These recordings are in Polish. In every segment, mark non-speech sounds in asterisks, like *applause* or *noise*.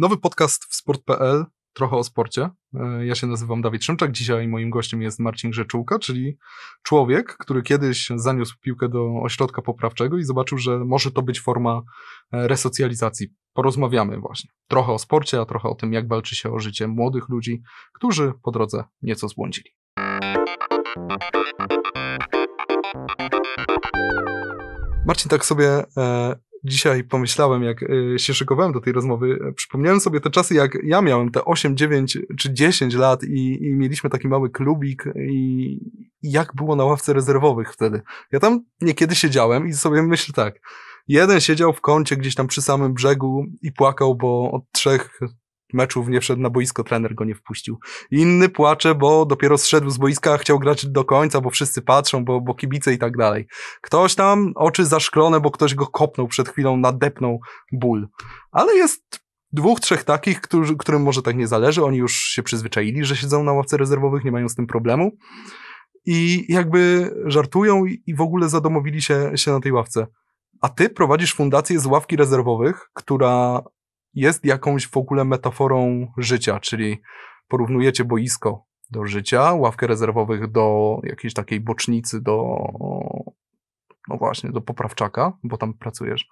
Nowy podcast w sport.pl, trochę o sporcie. E, ja się nazywam Dawid Szymczak, dzisiaj moim gościem jest Marcin Grzeczułka, czyli człowiek, który kiedyś zaniósł piłkę do ośrodka poprawczego i zobaczył, że może to być forma e, resocjalizacji. Porozmawiamy właśnie trochę o sporcie, a trochę o tym, jak walczy się o życie młodych ludzi, którzy po drodze nieco zbłądzili. Marcin, tak sobie e, dzisiaj pomyślałem, jak y, się szykowałem do tej rozmowy, przypomniałem sobie te czasy, jak ja miałem te 8, 9 czy 10 lat i, i mieliśmy taki mały klubik i, i jak było na ławce rezerwowych wtedy. Ja tam niekiedy siedziałem i sobie myślę tak, Jeden siedział w kącie gdzieś tam przy samym brzegu i płakał, bo od trzech meczów nie wszedł na boisko, trener go nie wpuścił. Inny płacze, bo dopiero zszedł z boiska, chciał grać do końca, bo wszyscy patrzą, bo, bo kibice i tak dalej. Ktoś tam oczy zaszklone, bo ktoś go kopnął przed chwilą, nadepnął ból. Ale jest dwóch, trzech takich, którzy, którym może tak nie zależy, oni już się przyzwyczaili, że siedzą na ławce rezerwowych, nie mają z tym problemu. I jakby żartują i w ogóle zadomowili się, się na tej ławce. A ty prowadzisz fundację z ławki rezerwowych, która jest jakąś w ogóle metaforą życia, czyli porównujecie boisko do życia, ławkę rezerwowych do jakiejś takiej bocznicy, do no właśnie, do poprawczaka, bo tam pracujesz.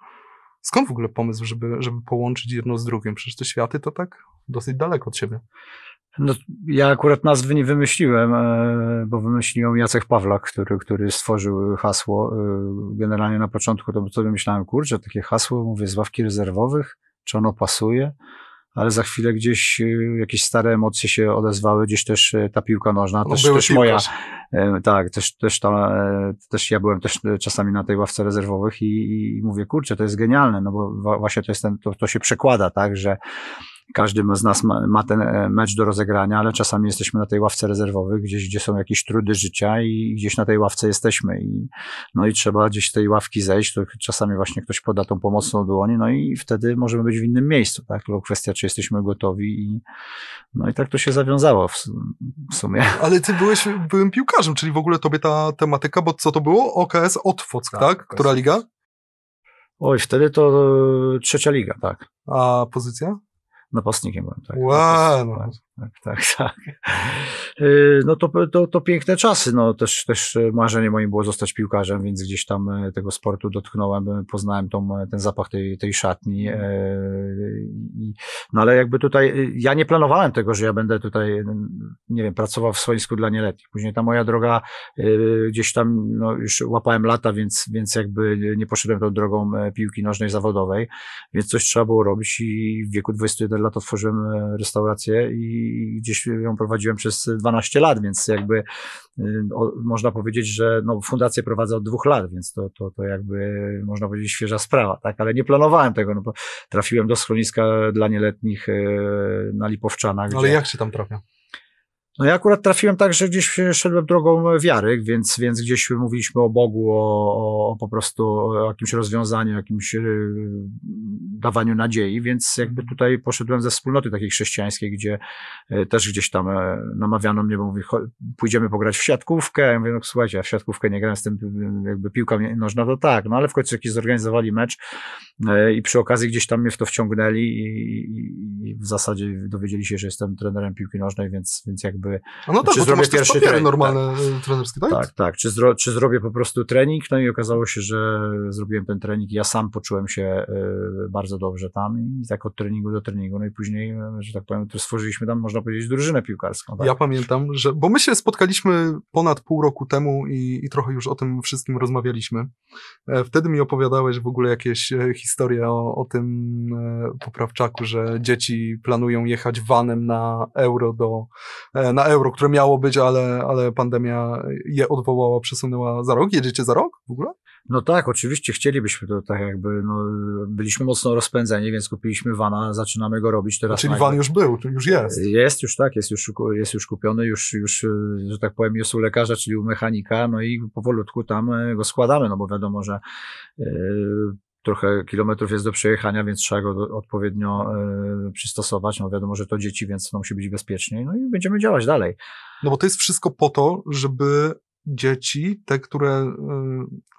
Skąd w ogóle pomysł, żeby, żeby połączyć jedno z drugim? Przecież te światy to tak dosyć daleko od siebie. No, ja akurat nazwy nie wymyśliłem, e, bo wymyślił Jacek Pawlak, który, który stworzył hasło. E, generalnie na początku to, to myślałem, kurczę, takie hasło, mówię, z ławki rezerwowych czy ono pasuje, ale za chwilę gdzieś y, jakieś stare emocje się odezwały, gdzieś też y, ta piłka nożna, no, też, też moja, e, tak, też, też, ta, e, też ja byłem też e, czasami na tej ławce rezerwowych i, i mówię, kurczę, to jest genialne, no bo właśnie to jest ten, to, to się przekłada, tak, że każdy z nas ma, ma, ten e, mecz do rozegrania, ale czasami jesteśmy na tej ławce rezerwowej, gdzieś, gdzie są jakieś trudy życia i gdzieś na tej ławce jesteśmy. I, no i trzeba gdzieś z tej ławki zejść, to czasami właśnie ktoś poda tą pomocną dłoń, no i wtedy możemy być w innym miejscu, tak? Tylko kwestia, czy jesteśmy gotowi i, no i tak to się zawiązało w, w sumie. Ale ty byłeś byłym piłkarzem, czyli w ogóle tobie ta tematyka, bo co to było? OKS Otwoc, tak? tak? Która liga? Oj, wtedy to e, trzecia liga, tak. A pozycja? napastnikiem byłem, tak. Wow, no. Tak. Tak, *laughs* tak, tak, tak. No to, to, to piękne czasy. No też, też marzenie moim było zostać piłkarzem, więc gdzieś tam e, tego sportu dotknąłem, e, poznałem tą, e, ten zapach tej, tej szatni. No ale jakby tutaj, ja nie planowałem tego, że ja będę tutaj, nie wiem, pracował w swoisku dla nieletnich. Później ta moja droga, gdzieś tam no, już łapałem lata, więc, więc jakby nie poszedłem tą drogą piłki nożnej zawodowej, więc coś trzeba było robić i w wieku 21 lat otworzyłem restaurację i i gdzieś ją prowadziłem przez 12 lat, więc jakby y, o, można powiedzieć, że no, fundację prowadzę od dwóch lat, więc to, to, to jakby można powiedzieć świeża sprawa, tak? Ale nie planowałem tego. No, trafiłem do schroniska dla nieletnich y, na Lipowczanach. Ale gdzie... jak się tam trafia? No ja akurat trafiłem tak, że gdzieś e, szedłem drogą e, wiary, więc, więc gdzieś mówiliśmy o Bogu, o, o po prostu o jakimś rozwiązaniu, jakimś e, dawaniu nadziei, więc jakby tutaj poszedłem ze wspólnoty takiej chrześcijańskiej, gdzie też gdzieś tam namawiano mnie, bo mówi, pójdziemy pograć w siatkówkę. Ja mówię, no słuchajcie, ja w siatkówkę nie grałem z tym, jakby piłka nożna to tak, no ale w końcu jakiś zorganizowali mecz i przy okazji gdzieś tam mnie w to wciągnęli i, i w zasadzie dowiedzieli się, że jestem trenerem piłki nożnej, więc, więc jakby jakby... A no tak, czy zrobię pierwszy papiery trening, normalne tak, y, trenerskie, tak? Tak, tak. Czy, zro, czy zrobię po prostu trening? No i okazało się, że zrobiłem ten trening. Ja sam poczułem się y, bardzo dobrze tam i tak od treningu do treningu. No i później, y, że tak powiem, to stworzyliśmy tam, można powiedzieć, drużynę piłkarską. Tak? Ja pamiętam, że... Bo my się spotkaliśmy ponad pół roku temu i, i trochę już o tym wszystkim rozmawialiśmy. E, wtedy mi opowiadałeś w ogóle jakieś e, historie o, o tym e, poprawczaku, że dzieci planują jechać vanem na euro do na euro, które miało być, ale, ale pandemia je odwołała, przesunęła za rok. Jedziecie za rok w ogóle? No tak, oczywiście chcielibyśmy to tak jakby, no, byliśmy mocno rozpędzeni, więc kupiliśmy vana, zaczynamy go robić teraz. A czyli van już był, już jest. Jest już tak, jest już, jest już kupiony, już, już, że tak powiem, jest u lekarza, czyli u mechanika, no i powolutku tam go składamy, no bo wiadomo, że yy, trochę kilometrów jest do przejechania, więc trzeba go odpowiednio e, przystosować. No wiadomo, że to dzieci, więc to musi być bezpieczniej. No i będziemy działać dalej. No bo to jest wszystko po to, żeby dzieci, te, które e,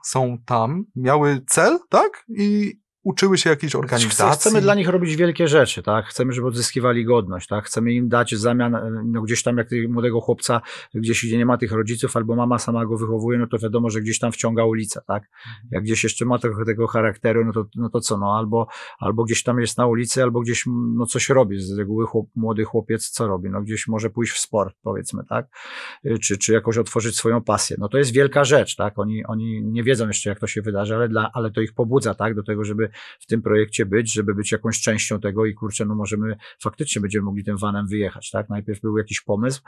są tam, miały cel, tak? I, uczyły się jakiejś znaczy, organizacji. Chcemy dla nich robić wielkie rzeczy, tak? Chcemy, żeby odzyskiwali godność, tak? Chcemy im dać zamian, no gdzieś tam jak młodego chłopca, gdzieś gdzie nie ma tych rodziców, albo mama sama go wychowuje, no to wiadomo, że gdzieś tam wciąga ulica, tak? Mhm. Jak gdzieś jeszcze ma trochę tego charakteru, no to, no to co, no albo, albo gdzieś tam jest na ulicy, albo gdzieś, no coś robi. Z reguły chłop, młody chłopiec co robi? No gdzieś może pójść w sport, powiedzmy, tak? Y, czy, czy jakoś otworzyć swoją pasję. No to jest wielka rzecz, tak? Oni, oni nie wiedzą jeszcze, jak to się wydarzy, ale, dla, ale to ich pobudza, tak? Do tego, żeby w tym projekcie być, żeby być jakąś częścią tego i kurczę, no możemy, faktycznie będziemy mogli tym vanem wyjechać, tak? Najpierw był jakiś pomysł,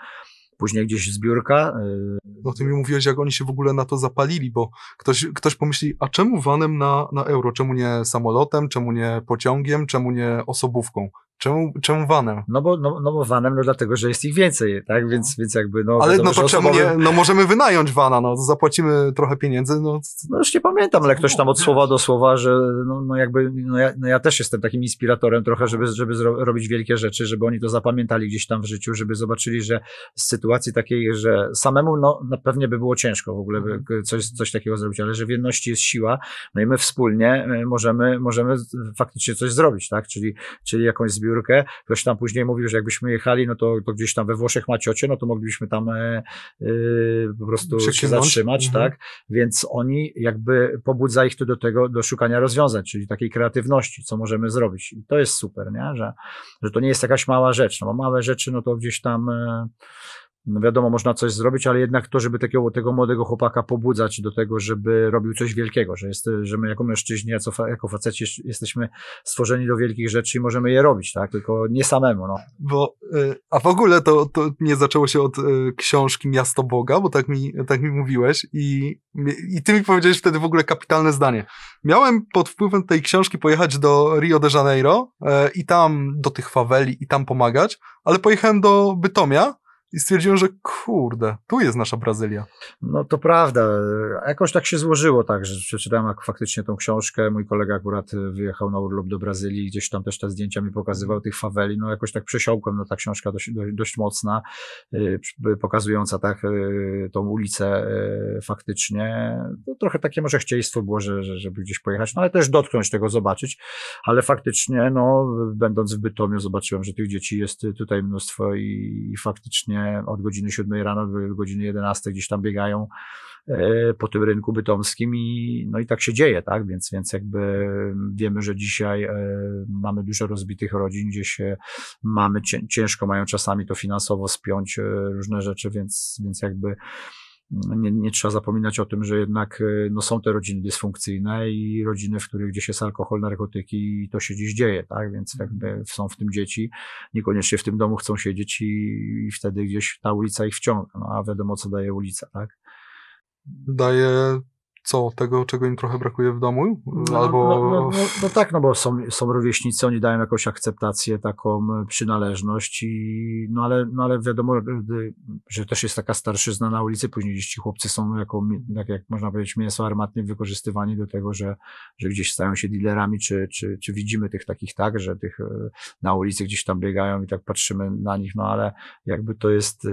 później gdzieś zbiórka. Y, no ty mi mówiłeś, jak oni się w ogóle na to zapalili, bo ktoś, ktoś pomyśli, a czemu vanem na, na euro? Czemu nie samolotem, czemu nie pociągiem, czemu nie osobówką? Czemu, czemu vanem? No bo, no, no bo vanem, no dlatego, że jest ich więcej, tak? Więc, no. więc jakby, no. Ale no wiadomo, no to czemu osobowy... nie, no możemy wynająć vana, no zapłacimy trochę pieniędzy, no. No już nie pamiętam, ale ktoś tam od no, słowa do słowa, że no, no jakby, no ja, no ja też jestem takim inspiratorem trochę, żeby, żeby zro, robić wielkie rzeczy, żeby oni to zapamiętali gdzieś tam w życiu, żeby zobaczyli, że z sytuacji takiej, że samemu, no no pewnie by było ciężko w ogóle mhm. by coś, coś takiego zrobić, ale że w jedności jest siła, no i my wspólnie e, możemy, możemy faktycznie coś zrobić, tak? Czyli, czyli jakąś zbiór zbiórkę. Ktoś tam później mówił, że jakbyśmy jechali, no to, to gdzieś tam we Włoszech maciocie, no to moglibyśmy tam e, e, po prostu się zatrzymać, mhm. tak? Więc oni jakby pobudza ich to do tego, do szukania rozwiązań, czyli takiej kreatywności, co możemy zrobić. I to jest super, nie? Że, że to nie jest jakaś mała rzecz, no bo małe rzeczy, no to gdzieś tam e, no wiadomo, można coś zrobić, ale jednak to, żeby takiego, tego młodego chłopaka pobudzać do tego, żeby robił coś wielkiego, że, jest, że my jako mężczyźni, jako faceci jesteśmy stworzeni do wielkich rzeczy i możemy je robić, tak? Tylko nie samemu, no. Bo, y, a w ogóle to, to nie zaczęło się od y, książki Miasto Boga, bo tak mi, tak mi mówiłeś i, i ty mi powiedziałeś wtedy w ogóle kapitalne zdanie. Miałem pod wpływem tej książki pojechać do Rio de Janeiro e, i tam do tych faweli i tam pomagać, ale pojechałem do Bytomia, i stwierdziłem, że kurde, tu jest nasza Brazylia. No to prawda. Jakoś tak się złożyło tak, że przeczytałem faktycznie tą książkę. Mój kolega akurat y, wyjechał na urlop do Brazylii, gdzieś tam też te zdjęcia mi pokazywał tych faweli. No jakoś tak przesiąkłem, no ta książka dość, dość mocna, y, pokazująca tak y, tą ulicę faktycznie. No, trochę takie może chcieństwo było, że, żeby gdzieś pojechać, no ale też dotknąć tego, zobaczyć. Ale faktycznie, no będąc w Bytomiu zobaczyłem, że tych dzieci jest tutaj mnóstwo i, i faktycznie od godziny 7 rano do godziny 11 gdzieś tam biegają e, po tym rynku bytomskim i, no i tak się dzieje, tak? Więc, więc jakby wiemy, że dzisiaj e, mamy dużo rozbitych rodzin, gdzie się mamy ciężko, mają czasami to finansowo spiąć e, różne rzeczy, więc, więc jakby nie, nie trzeba zapominać o tym, że jednak e, no, są te rodziny dysfunkcyjne i rodziny, w których gdzieś jest alkohol, narkotyki i to się dziś dzieje, tak? Więc mhm. jakby są w tym dzieci, niekoniecznie w tym domu chcą siedzieć i, i wtedy gdzieś ta ulica ich wciąga, no, a wiadomo co daje ulica, tak? Daje co, tego, czego im trochę brakuje w domu? No, Albo... No, no, no, no, no, tak, no bo są, są rówieśnicy, oni dają jakąś akceptację, taką e, przynależność, i, no, ale, no ale wiadomo, e, e, że też jest taka starszyzna na ulicy, później ci chłopcy są jako, tak jak można powiedzieć, mięso armatnie wykorzystywani do tego, że, że gdzieś stają się dealerami, czy, czy, czy widzimy tych takich tak, że tych na ulicy gdzieś tam biegają i tak patrzymy na nich, no ale jakby to jest...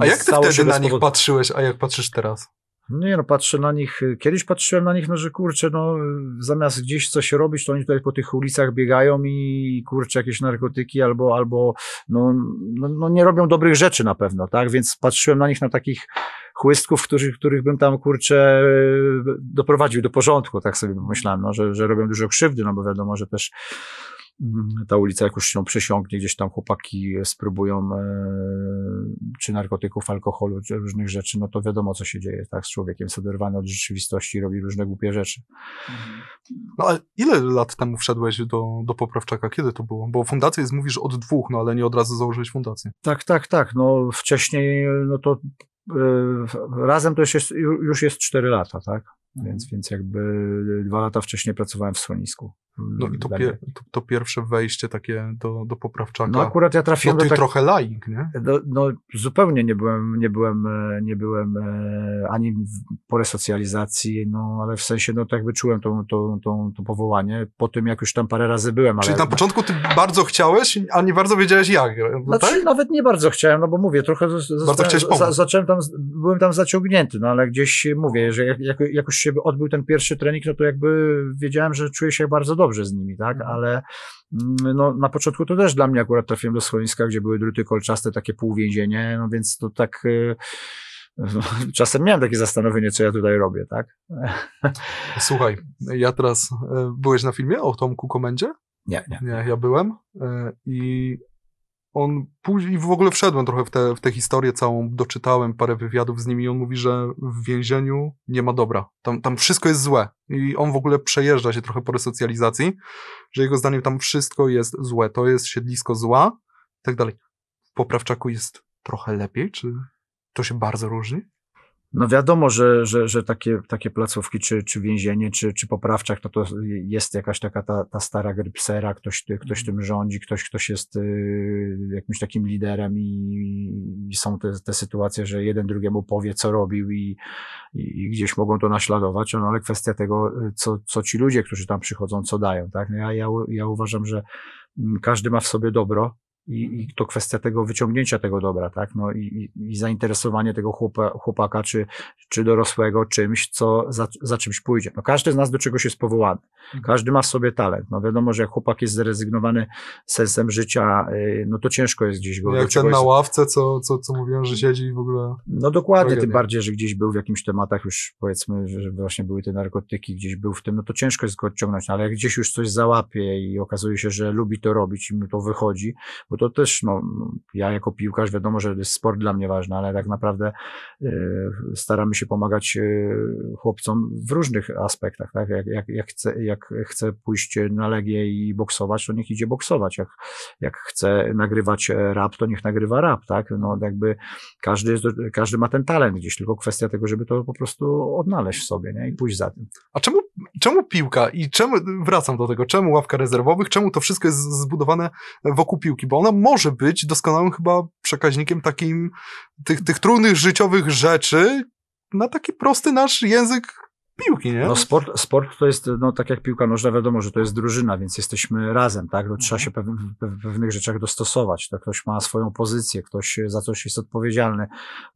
A jak ty wtedy na nich powodu... patrzyłeś, a jak patrzysz teraz? Nie no, patrzę na nich, y, kiedyś patrzyłem na nich, no że kurczę, no zamiast gdzieś coś robić, to oni tutaj po tych ulicach biegają i kurczę jakieś narkotyki albo, albo no, no, no nie robią dobrych rzeczy na pewno, tak? Więc patrzyłem na nich, na takich chłystków, których, których bym tam kurczę doprowadził do porządku, tak sobie myślałem, no, że, że robią dużo krzywdy, no bo wiadomo, że też Mhm. ta ulica, jak już się przesiąknie, gdzieś tam chłopaki e, spróbują e, czy narkotyków, alkoholu, czy różnych rzeczy, no to wiadomo, co się dzieje, tak? Z człowiekiem jest oderwany od rzeczywistości, robi różne głupie rzeczy. No ale ile lat temu wszedłeś do, do Poprawczaka? Kiedy to było? Bo fundacja jest, mówisz, od dwóch, no ale nie od razu założyłeś fundację. Tak, tak, tak. No wcześniej, no to y, razem to już jest, już jest 4 lata, tak? Mhm. Więc, więc jakby dwa lata wcześniej pracowałem w schronisku. Mm, no i to, to, to, pierwsze wejście takie do, do poprawczaka. No akurat ja trafiłem no, ty do tak, trochę laik, nie? Do, no zupełnie nie byłem, nie byłem, e, nie byłem e, ani w porę socjalizacji, no ale w sensie, no tak jakby czułem to to powołanie, po tym jak już tam parę razy byłem. Czyli ale, na no- początku ty bardzo chciałeś, a nie bardzo wiedziałeś jak, no, no tak? Znaczy, nawet nie bardzo chciałem, no bo mówię, trochę zostałem, za, zacząłem tam, byłem tam zaciągnięty, no ale gdzieś mówię, że jak, jak, jakoś się odbył ten pierwszy trening, no to jakby wiedziałem, że czuję się bardzo dobrze dobrze z nimi, tak? Mhm. Ale mm, no, na początku to też dla mnie akurat trafiłem do schroniska, gdzie były druty kolczaste, takie półwięzienie, no więc to tak... Y, *laughs* czasem miałem takie zastanowienie, co ja tutaj robię, tak? *laughs* Słuchaj, ja teraz, y, byłeś na filmie o Tomku Komendzie? Nie, nie. Nie, ja byłem y, i on później w ogóle wszedłem trochę w, te, w tę historię całą, doczytałem parę wywiadów z nimi i on mówi, że w więzieniu nie ma dobra. Tam, tam wszystko jest złe. I on w ogóle przejeżdża się trochę po resocjalizacji, że jego zdaniem tam wszystko jest złe. To jest siedlisko zła i tak dalej. W poprawczaku jest trochę lepiej, czy to się bardzo różni? No wiadomo, że, że, że takie, takie placówki, czy, czy więzienie, czy, czy poprawczak, no to jest jakaś taka ta, ta stara grypsera, ktoś, ktoś mhm. tym rządzi, ktoś, ktoś jest y, jakimś takim liderem i, i są te, te sytuacje, że jeden drugiemu powie, co robił i, i gdzieś mogą to naśladować, no ale kwestia tego, y, co, co ci ludzie, którzy tam przychodzą, co dają, tak? No ja, ja, ja uważam, że mm, każdy ma w sobie dobro, i, i to kwestia tego wyciągnięcia tego dobra, tak? No i, i zainteresowanie tego chłopa, chłopaka czy, czy dorosłego czymś, co za, za czymś pójdzie. No każdy z nas do czegoś jest powołany. Mhm. Każdy ma w sobie talent. No wiadomo, że jak chłopak jest zrezygnowany sensem życia, y, no to ciężko jest gdzieś go Jak ten na ławce, co, co, co mówiłem, że siedzi i w ogóle. No dokładnie, tym bardziej, że gdzieś był w jakimś tematach już powiedzmy, że właśnie były te narkotyki, gdzieś był w tym, no to ciężko jest go odciągnąć, no, ale jak gdzieś już coś załapie i okazuje się, że lubi to robić i mu to wychodzi, bo to też, no, ja jako piłkarz wiadomo, że jest sport dla mnie ważny, ale tak naprawdę y, staramy się pomagać y, chłopcom w różnych aspektach, tak? Jak, jak, jak, chce, jak chce pójść na legię i boksować, to niech idzie boksować. Jak, jak chce nagrywać rap, to niech nagrywa rap, tak? No, jakby każdy, jest, każdy ma ten talent gdzieś, tylko kwestia tego, żeby to po prostu odnaleźć sobie, nie? I pójść za tym. A czemu czemu piłka i czemu, wracam do tego, czemu ławka rezerwowych, czemu to wszystko jest zbudowane wokół piłki, bo ona może być doskonałym chyba przekaźnikiem takim tych, tych trudnych życiowych rzeczy na taki prosty nasz język piłki, nie? No sport, sport to jest, no tak jak piłka nożna, wiadomo, że to jest drużyna, więc jesteśmy razem, tak? No, trzeba mhm. się pew, w pewnych rzeczach dostosować. To ktoś ma swoją pozycję, ktoś za coś jest odpowiedzialny.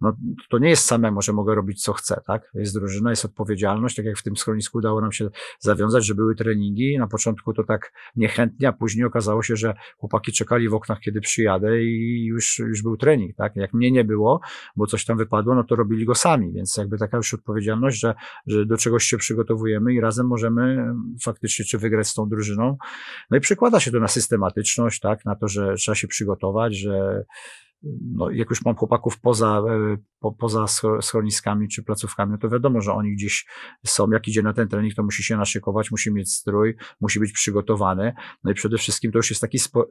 No to nie jest samemu, że mogę robić co chcę, tak? Jest drużyna, jest odpowiedzialność, tak jak w tym schronisku udało nam się zawiązać, że były treningi. Na początku to tak niechętnie, a później okazało się, że chłopaki czekali w oknach, kiedy przyjadę i już, już był trening, tak? Jak mnie nie było, bo coś tam wypadło, no to robili go sami, więc jakby taka już odpowiedzialność, że, że do czego czegoś się przygotowujemy i razem możemy faktycznie czy wygrać z tą drużyną. No i przekłada się to na systematyczność, tak, na to, że trzeba się przygotować, że no, jak już mam chłopaków poza, e, po, poza schroniskami czy placówkami, no to wiadomo, że oni gdzieś są. Jak idzie na ten trening, to musi się naszykować, musi mieć strój, musi być przygotowany. No i przede wszystkim to już jest taka spo,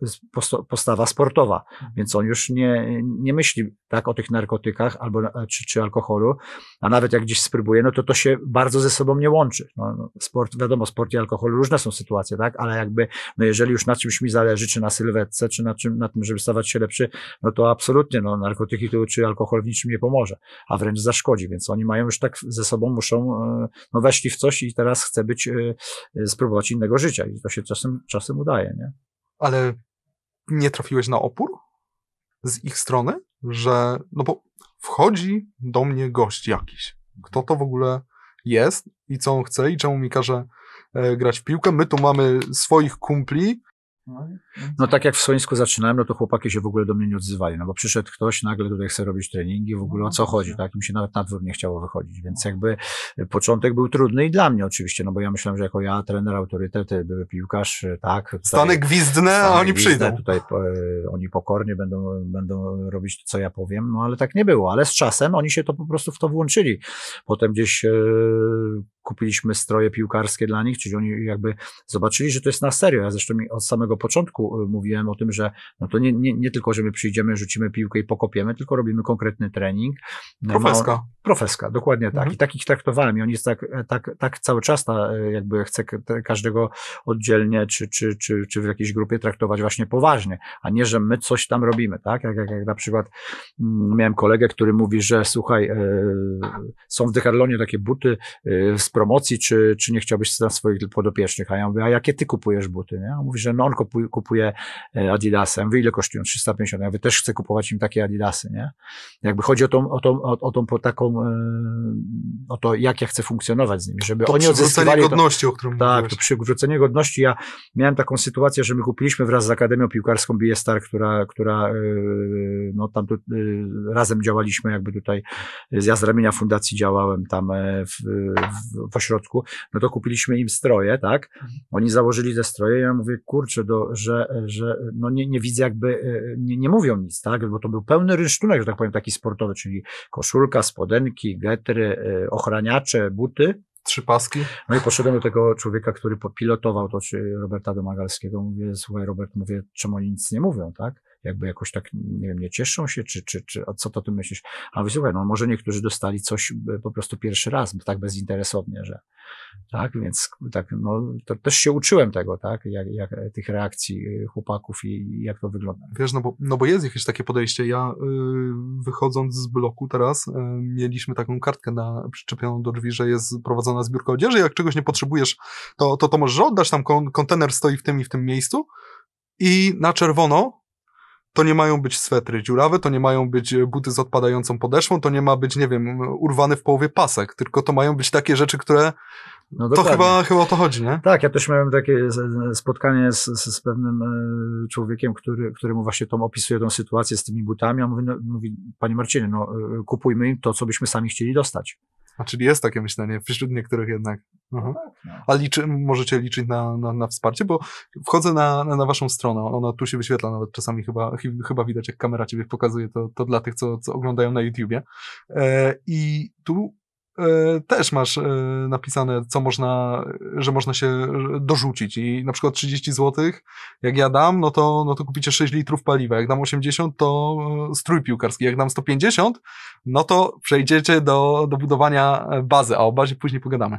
postawa sportowa, mhm. więc on już nie, nie myśli tak o tych narkotykach albo, czy, czy alkoholu, a nawet jak gdzieś spróbuje, no to to się bardzo ze sobą nie łączy. No, no, sport, wiadomo, sport i alkohol różne są sytuacje, tak, ale jakby, no jeżeli już na czymś mi zależy, czy na sylwetce, czy na, czym, na tym, żeby stawać się lepszy, no to absolutnie, no, narkotyki czy alkohol w niczym nie pomoże, a wręcz zaszkodzi, więc oni mają już tak ze sobą, muszą, e, no weszli w coś i teraz chce być, e, e, spróbować innego życia i to się czasem, czasem udaje, nie? Ale nie trafiłeś na opór z ich strony, że, no bo wchodzi do mnie gość jakiś, kto to w ogóle jest i co on chce i czemu mi każe grać w piłkę, my tu mamy swoich kumpli, no no tak jak w Słońsku zaczynałem, no to chłopaki się w ogóle do mnie nie odzywali, no bo przyszedł ktoś, nagle tutaj chce robić treningi, w ogóle o no, co chodzi, tak? Mi się nawet na dwór nie chciało wychodzić, więc jakby e, początek był trudny i dla mnie oczywiście, no bo ja myślałem, że jako ja, trener, autorytet, e, były piłkarz, e, tak? Tutaj, stany gwizdne, stany a oni gwizdne, przyjdą. Tutaj oni pokornie będą, będą robić to, co ja powiem, no ale tak nie było, ale z czasem oni się to po prostu w to włączyli. Potem gdzieś kupiliśmy stroje piłkarskie dla nich, czyli oni jakby zobaczyli, że to jest na serio. Ja zresztą od samego początku E, mówiłem o tym, że no to nie, nie, nie tylko, że my przyjdziemy, rzucimy piłkę i pokopiemy, tylko robimy konkretny trening. No, profeska. Ma, profeska, dokładnie tak. Mhm. I takich traktowałem i on jest tak, e, tak, tak cały czas, ta, e, jakby chcę każdego oddzielnie czy, czy, czy, czy w jakiejś grupie traktować właśnie poważnie, a nie, że my coś tam robimy, tak? Jak, jak, jak na przykład mm, miałem kolegę, który mówi, że słuchaj, są w Decathlon'ie takie buty z promocji, czy, czy nie chciałbyś na swoich podopiecznych? A ja mówię, a jakie ty kupujesz buty? Nie? A on mówi, że no on kupuje kupuje Adidasy. ile kosztują? 350. Ja mówię, też chcę kupować im takie Adidasy, nie? Jakby chodzi o tą, o tą, o, o tą taką, e, o to, jak ja chcę funkcjonować z nimi, żeby to oni odzyskiwali... godności, to, o którym Tak, mówiłeś. to przywrócenie godności. Ja miałem taką sytuację, że my kupiliśmy wraz z Akademią Piłkarską Biestar, która, która e, no tam tu, e, razem działaliśmy jakby tutaj, ja z ramienia fundacji działałem tam w, w, w ośrodku, no to kupiliśmy im stroje, tak? Mhm. Oni założyli te stroje, ja mówię, kurczę, do, że że, no nie, nie widzę jakby, e, nie, nie mówią nic, tak? Bo to był pełny rynsztunek, że tak powiem, taki sportowy, czyli koszulka, spodenki, getry, e, ochraniacze, buty. Trzy paski. No i poszedłem do tego człowieka, który pilotował to, czy Roberta Domagalskiego. Mówię, słuchaj Robert, mówię, czemu oni nic nie mówią, tak? jakby jakoś tak, nie wiem, nie cieszą się, czy, czy, czy a co to ty myślisz? A mówię, słuchaj, no może niektórzy dostali coś e, po prostu pierwszy raz, tak bezinteresownie, że tak, więc tak, no, to też się uczyłem tego, tak, jak, jak tych reakcji y, chłopaków i, jak to wygląda. Wiesz, no bo, no bo jest jakieś takie podejście. Ja y, wychodząc z bloku teraz, y, mieliśmy taką kartkę na, przyczepioną do drzwi, że jest prowadzona zbiórka odzieży. Jak czegoś nie potrzebujesz, to, to, to możesz oddać, tam kon, kontener stoi w tym i w tym miejscu. I na czerwono to nie mają być swetry dziurawe, to nie mają być y, buty z odpadającą podeszwą, to nie ma być, nie wiem, y, urwany w połowie pasek, tylko to mają być takie rzeczy, które no to chyba, chyba o to chodzi, nie? Tak, ja też miałem takie spotkanie z, z, pewnym e, człowiekiem, który, któremu właśnie tą opisuje tą sytuację z tymi butami. On mówi, no, mówi panie Marcinie, no, e, kupujmy im to, co byśmy sami chcieli dostać. A czyli jest takie myślenie wśród niektórych jednak. Mhm. No tak, no. A liczy, możecie liczyć na, na, na wsparcie, bo wchodzę na, na, na, waszą stronę, ona tu się wyświetla nawet czasami chyba, chyba widać, jak kamera ciebie pokazuje, to, to dla tych, co, co oglądają na YouTubie. E, I tu E, też masz e, napisane, co można, że można się dorzucić i na przykład 30 zł, jak ja dam, no to, no to kupicie 6 litrów paliwa, jak dam 80, to strój piłkarski, jak dam 150, no to przejdziecie do, do budowania bazy, a o bazie później pogadamy.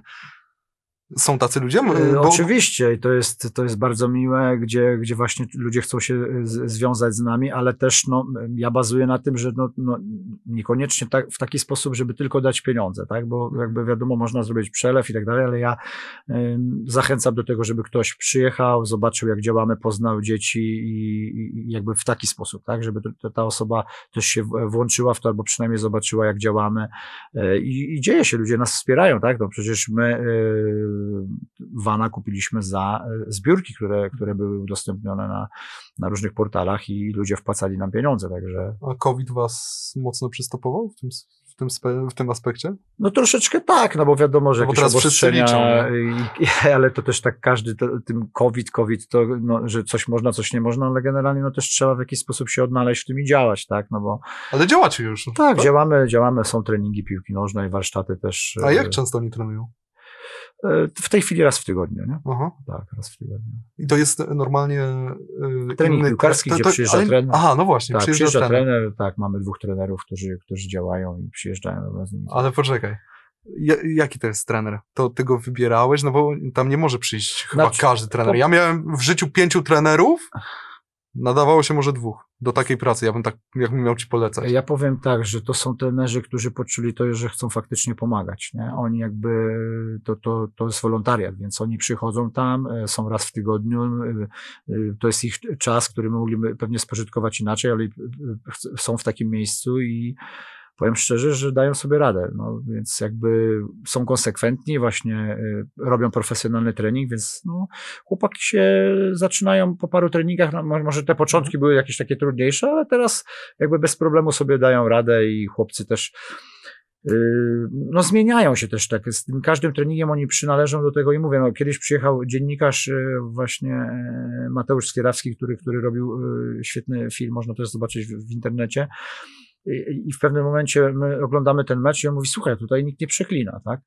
Są tacy ludzie? E, bo... Oczywiście i to jest, to jest bardzo miłe, gdzie, gdzie właśnie ludzie chcą się e, z, związać z nami, ale też no, ja bazuję na tym, że no, no, niekoniecznie tak, w taki sposób, żeby tylko dać pieniądze, tak? bo jakby wiadomo, można zrobić przelew i tak dalej, ale ja y, zachęcam do tego, żeby ktoś przyjechał, zobaczył jak działamy, poznał dzieci i, i jakby w taki sposób, tak? żeby to, ta osoba też się włączyła w to albo przynajmniej zobaczyła jak działamy y, i dzieje się, ludzie nas wspierają, tak? no przecież my y, Wana kupiliśmy za e, zbiórki, które, które były udostępnione na, na różnych portalach i ludzie wpłacali nam pieniądze, także... A COVID was mocno przystopował w tym w tym, w tym aspekcie? No troszeczkę tak, no bo wiadomo, że no bo jakieś obostrzenia, liczą, *laughs* ale to też tak każdy, to, tym COVID, COVID, to, no, że coś można, coś nie można, ale generalnie no też trzeba w jakiś sposób się odnaleźć w tym i działać, tak, no bo... Ale działacie już. Tak, tak? działamy, działamy, są treningi piłki nożnej, warsztaty też. A jak e, często oni trenują? E, w tej chwili raz w tygodniu, nie? Aha. Tak, raz w tygodniu. I to jest normalnie yy, e, trening piłkarski, to, to, gdzie przyjeżdża ale, trener. Aha, no właśnie, tak, przyjeżdża, przyjeżdża trener. trener. Tak, mamy dwóch trenerów, którzy, którzy działają i przyjeżdżają z nimi. Ale poczekaj, Jaki to jest trener? To ty go wybierałeś? No bo tam nie może przyjść chyba znaczy, każdy trener. Ja miałem w życiu pięciu trenerów Nadawało się może dwóch do takiej pracy, ja bym tak, jakbym miał ci polecać. Ja powiem tak, że to są trenerzy, którzy poczuli to, że chcą faktycznie pomagać. Nie? Oni jakby, to, to, to jest wolontariat, więc oni przychodzą tam, e, są raz w tygodniu, e, e, to jest ich czas, który my mogliby pewnie spożytkować inaczej, ale są w takim miejscu i powiem szczerze, że dają sobie radę, no, więc jakby są konsekwentni, właśnie y, robią profesjonalny trening, więc no, chłopaki się zaczynają po paru treningach, no, może te początki były jakieś takie trudniejsze, ale teraz jakby bez problemu sobie dają radę i chłopcy też y, no zmieniają się też tak, z tym każdym treningiem oni przynależą do tego i mówię, no kiedyś przyjechał dziennikarz y, właśnie Mateusz Skierawski, który, który robił świetny film, można też zobaczyć w, w internecie, i w pewnym momencie my oglądamy ten mecz i on mówi, słuchaj, tutaj nikt nie przeklina, tak?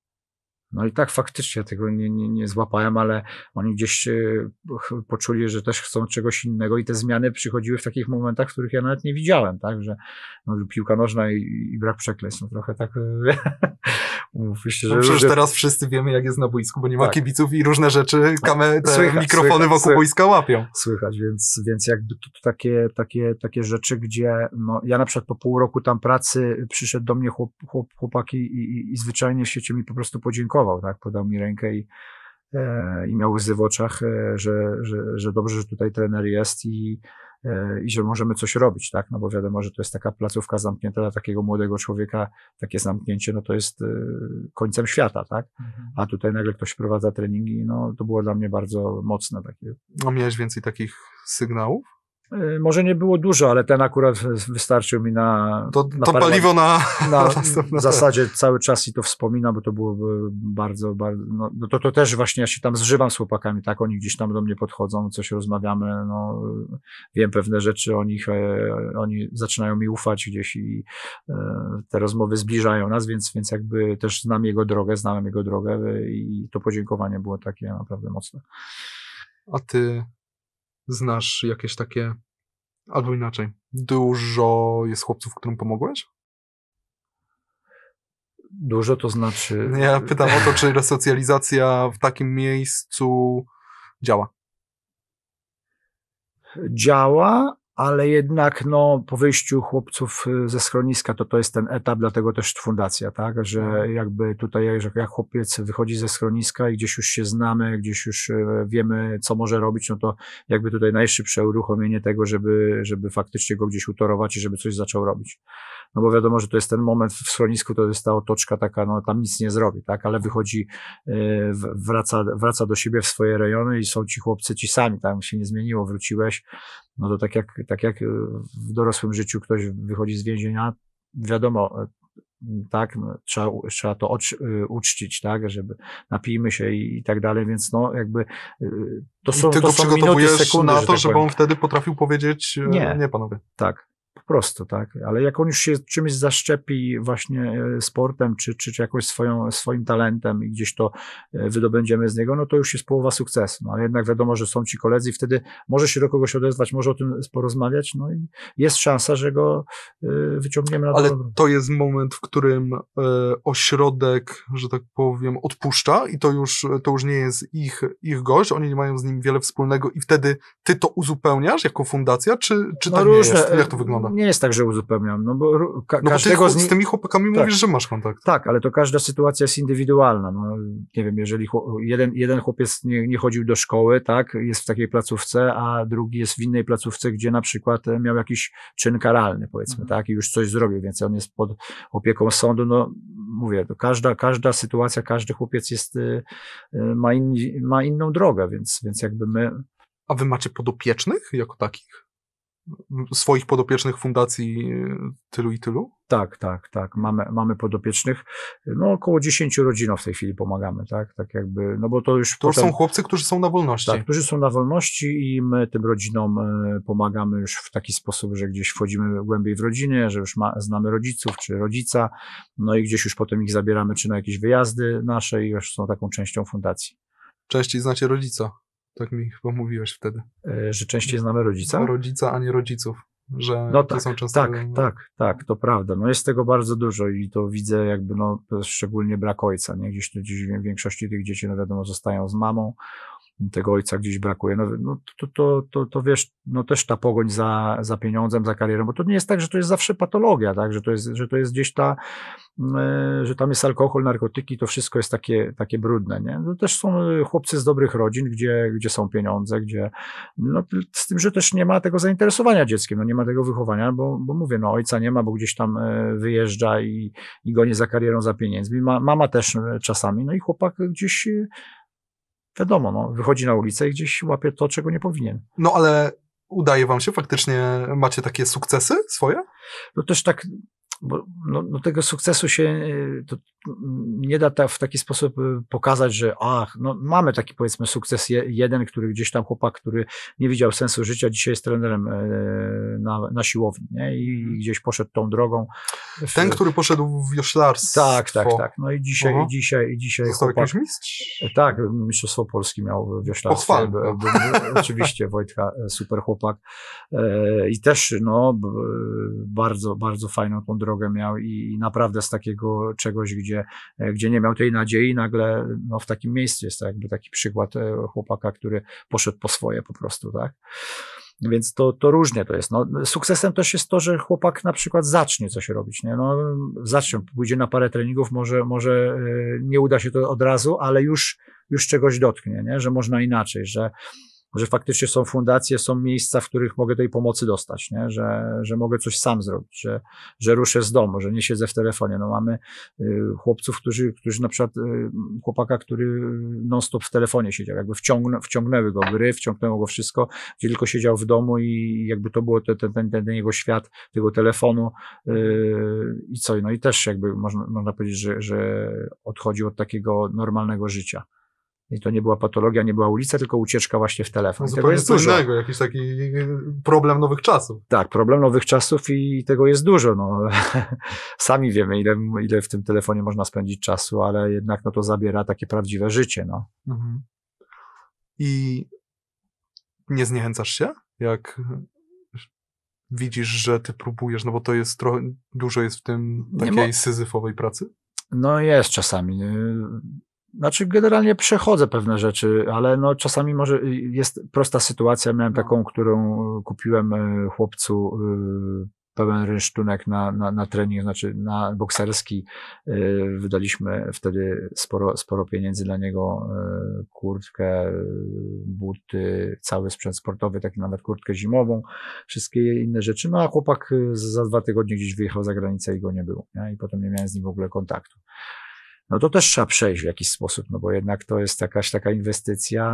No i tak faktycznie tego nie, nie, nie złapałem, ale oni gdzieś e, poczuli, że też chcą czegoś innego i te zmiany przychodziły w takich momentach, w których ja nawet nie widziałem, tak, że no, piłka nożna i, i brak przekleństw, no trochę tak *laughs* umówmy że... No przecież teraz wszyscy wiemy, jak jest na boisku, bo nie ma tak. kibiców i różne rzeczy, tak, kamery, te mikrofony słychać, wokół boiska łapią. Słychać, więc, więc jakby to, to takie, takie, takie rzeczy, gdzie no, ja na przykład po pół roku tam pracy przyszedł do mnie chłop, chłop, chłopaki i, i, i zwyczajnie w mi po prostu podziękował, tak? Podał mi rękę i, e, i miał łzy w oczach, e, że, że, że dobrze, że tutaj trener jest i, e, i że możemy coś robić, tak? No bo wiadomo, że to jest taka placówka zamknięta dla takiego młodego człowieka, takie zamknięcie, no to jest końcem świata, tak? Mhm. A tutaj nagle ktoś prowadza treningi, no to było dla mnie bardzo mocne takie. No miałeś więcej takich sygnałów? Y, może nie było dużo, ale ten akurat wystarczył mi na. To, na to paliwo na. na, *laughs* zasadzie cały czas i to wspominam, bo to było bardzo, bardzo. No, no, to, to też właśnie ja się tam zżywam z chłopakami, tak? Oni gdzieś tam do mnie podchodzą, coś rozmawiamy, no, y, wiem pewne rzeczy o nich, e, oni zaczynają mi ufać gdzieś i e, te rozmowy zbliżają nas, więc, więc jakby też znam jego drogę, znałem jego drogę y, i to podziękowanie było takie naprawdę mocne. A ty Znasz jakieś takie. Albo inaczej. Dużo jest chłopców, którym pomogłeś? Dużo to znaczy. Ja y, pytam o to, *laughs* czy resocjalizacja w takim miejscu działa. Działa, ale jednak no, po wyjściu chłopców y, ze schroniska to to jest ten etap, dlatego też fundacja, tak, że no. jakby tutaj jak chłopiec wychodzi ze schroniska i gdzieś już się znamy, gdzieś już y, wiemy, co może robić, no to jakby tutaj najszybsze uruchomienie tego, żeby, żeby faktycznie go gdzieś utorować i żeby coś zaczął robić. No bo wiadomo, że to jest ten moment w schronisku, to jest ta otoczka taka, no tam nic nie zrobi, tak, ale wychodzi, y, wraca, wraca do siebie w swoje rejony i są ci chłopcy ci sami, tam się nie zmieniło, wróciłeś, no to tak jak, tak jak e, w dorosłym życiu ktoś wychodzi z więzienia, wiadomo, e, tak, no, trzeba, trzeba to e, uczcić, tak, żeby napijmy się i, i, tak dalej, więc no jakby to są, I ty to go są minuty, sekundy, na to, że tak żeby on wtedy potrafił powiedzieć nie, nie panowie. Tak, prosto, tak? Ale jak on już się czymś zaszczepi właśnie e, sportem, czy, czy, czy jakoś swoją, swoim talentem i gdzieś to e, wydobędziemy z niego, no to już jest połowa sukcesu. No, ale jednak wiadomo, że są ci koledzy i wtedy może się do kogoś odezwać, może o tym porozmawiać, no i jest szansa, że go e, wyciągniemy na Ale to jest moment, w którym ośrodek, że tak powiem, odpuszcza i to już, to już nie jest ich, ich gość, oni nie mają z nim wiele wspólnego i wtedy ty to uzupełniasz jako fundacja, czy, czy no tak różne, nie jest? Jak to wygląda? nie jest tak, że uzupełniam, no bo ka no każdego bo ty z, z tymi chłopakami tak, mówisz, że masz kontakt. Tak, ale to każda sytuacja jest indywidualna. No, nie wiem, jeżeli jeden, jeden chłopiec nie, nie chodził do szkoły, tak, jest w takiej placówce, a drugi jest w innej placówce, gdzie na przykład e, miał jakiś czyn karalny, powiedzmy, mhm. tak, i już coś zrobił, więc on jest pod opieką sądu, no mówię, to każda, każda sytuacja, każdy chłopiec jest, e, e, ma, in, ma inną drogę, więc, więc jakby my... A wy macie podopiecznych jako takich? swoich podopiecznych fundacji y, tylu i tylu? Tak, tak, tak. Mamy, mamy podopiecznych. No około 10 rodzin w tej chwili pomagamy, tak? Tak jakby, no bo to już. To potem, są chłopcy, którzy są na wolności. Tak, którzy są na wolności i my tym rodzinom y, pomagamy już w taki sposób, że gdzieś wchodzimy głębiej w rodzinę, że już ma, znamy rodziców czy rodzica, no i gdzieś już potem ich zabieramy czy na jakieś wyjazdy nasze i już są taką częścią fundacji. Częściej znacie rodzica. Tak mi chyba mówiłeś wtedy. E, że częściej znamy rodzica? Rodzica, a nie rodziców. Że no tak, są często... tak, tak, tak, to prawda. No jest tego bardzo dużo i to widzę jakby no, szczególnie brak ojca. Nie? Gdzieś, gdzieś w większości tych dzieci, no wiadomo, zostają z mamą tego ojca gdzieś brakuje. No, no to, to, to, to, wiesz, no też ta pogoń za, za pieniądzem, za karierą, bo to nie jest tak, że to jest zawsze patologia, tak, że to jest, że to jest gdzieś ta, e, że tam jest alkohol, narkotyki, to wszystko jest takie, takie brudne, nie? No, też są e, chłopcy z dobrych rodzin, gdzie, gdzie są pieniądze, gdzie, no z tym, że też nie ma tego zainteresowania dzieckiem, no nie ma tego wychowania, bo, bo mówię, no ojca nie ma, bo gdzieś tam e, wyjeżdża i, i goni za karierą, za pieniędzmi. Ma, mama też czasami, no i chłopak gdzieś wiadomo, no, wychodzi na ulicę i gdzieś łapie to, czego nie powinien. No ale udaje wam się faktycznie, macie takie sukcesy swoje? No też tak bo no, no tego sukcesu się y, nie da ta, w taki sposób y, pokazać, że ach, no mamy taki powiedzmy sukces je, jeden, który gdzieś tam chłopak, który nie widział sensu życia, dzisiaj jest trenerem y, na, na siłowni nie? i mhm. gdzieś poszedł tą drogą. W, Ten, który poszedł w wioślarstwo. Tak, tak, tak. No i dzisiaj, i dzisiaj, i dzisiaj Został chłopak, jakiś mistrz? Tak, Mistrzostwo Polski miał w wioślarstwie. Oczywiście Wojtka, e, super chłopak e, i też no bardzo, bardzo fajną tą drogą drogę miał i, i naprawdę z takiego czegoś, gdzie, e, gdzie nie miał tej nadziei, nagle no, w takim miejscu jest to jakby taki przykład e, chłopaka, który poszedł po swoje po prostu, tak? Więc to, to różnie to jest. No, sukcesem też jest to, że chłopak na przykład zacznie coś robić. Nie? No, zacznie, pójdzie na parę treningów, może, może e, nie uda się to od razu, ale już, już czegoś dotknie, nie? że można inaczej, że że faktycznie są fundacje, są miejsca, w których mogę tej pomocy dostać, nie? Że, że mogę coś sam zrobić, że, że ruszę z domu, że nie siedzę w telefonie. No mamy y, chłopców, którzy, którzy na przykład y, chłopaka, który non-stop w telefonie siedział, jakby wciągną, wciągnęły go gry, wciągnęło go wszystko, gdzie tylko siedział w domu i jakby to było ten, ten, ten, ten jego świat tego telefonu yy, i co, no i też jakby można, można powiedzieć, że, że odchodził od takiego normalnego życia. I to nie była patologia, nie była ulica, tylko ucieczka właśnie w telefon. No, tego jest dużo. Innego, jakiś taki y, y, problem nowych czasów. Tak, problem nowych czasów i tego jest dużo. No. *laughs* Sami wiemy, ile, ile w tym telefonie można spędzić czasu, ale jednak no, to zabiera takie prawdziwe życie. No. Mhm. I nie zniechęcasz się, jak widzisz, że ty próbujesz, no bo to jest trochę, dużo jest w tym takiej syzyfowej pracy? No jest czasami. Znaczy, generalnie przechodzę pewne rzeczy, ale no czasami może y, jest prosta sytuacja. Miałem no. taką, którą y, kupiłem y, chłopcu pełen rynsztunek na, na, na trening, znaczy na bokserski. Wydaliśmy wtedy sporo, sporo pieniędzy dla niego, kurtkę, buty, cały sprzęt sportowy, taki nawet kurtkę zimową, wszystkie inne rzeczy. No a chłopak za dwa tygodnie gdzieś wyjechał za granicę i go nie było. Nie? I potem nie miałem z nim w ogóle kontaktu no to też trzeba przejść w jakiś sposób, no bo jednak to jest jakaś taka inwestycja,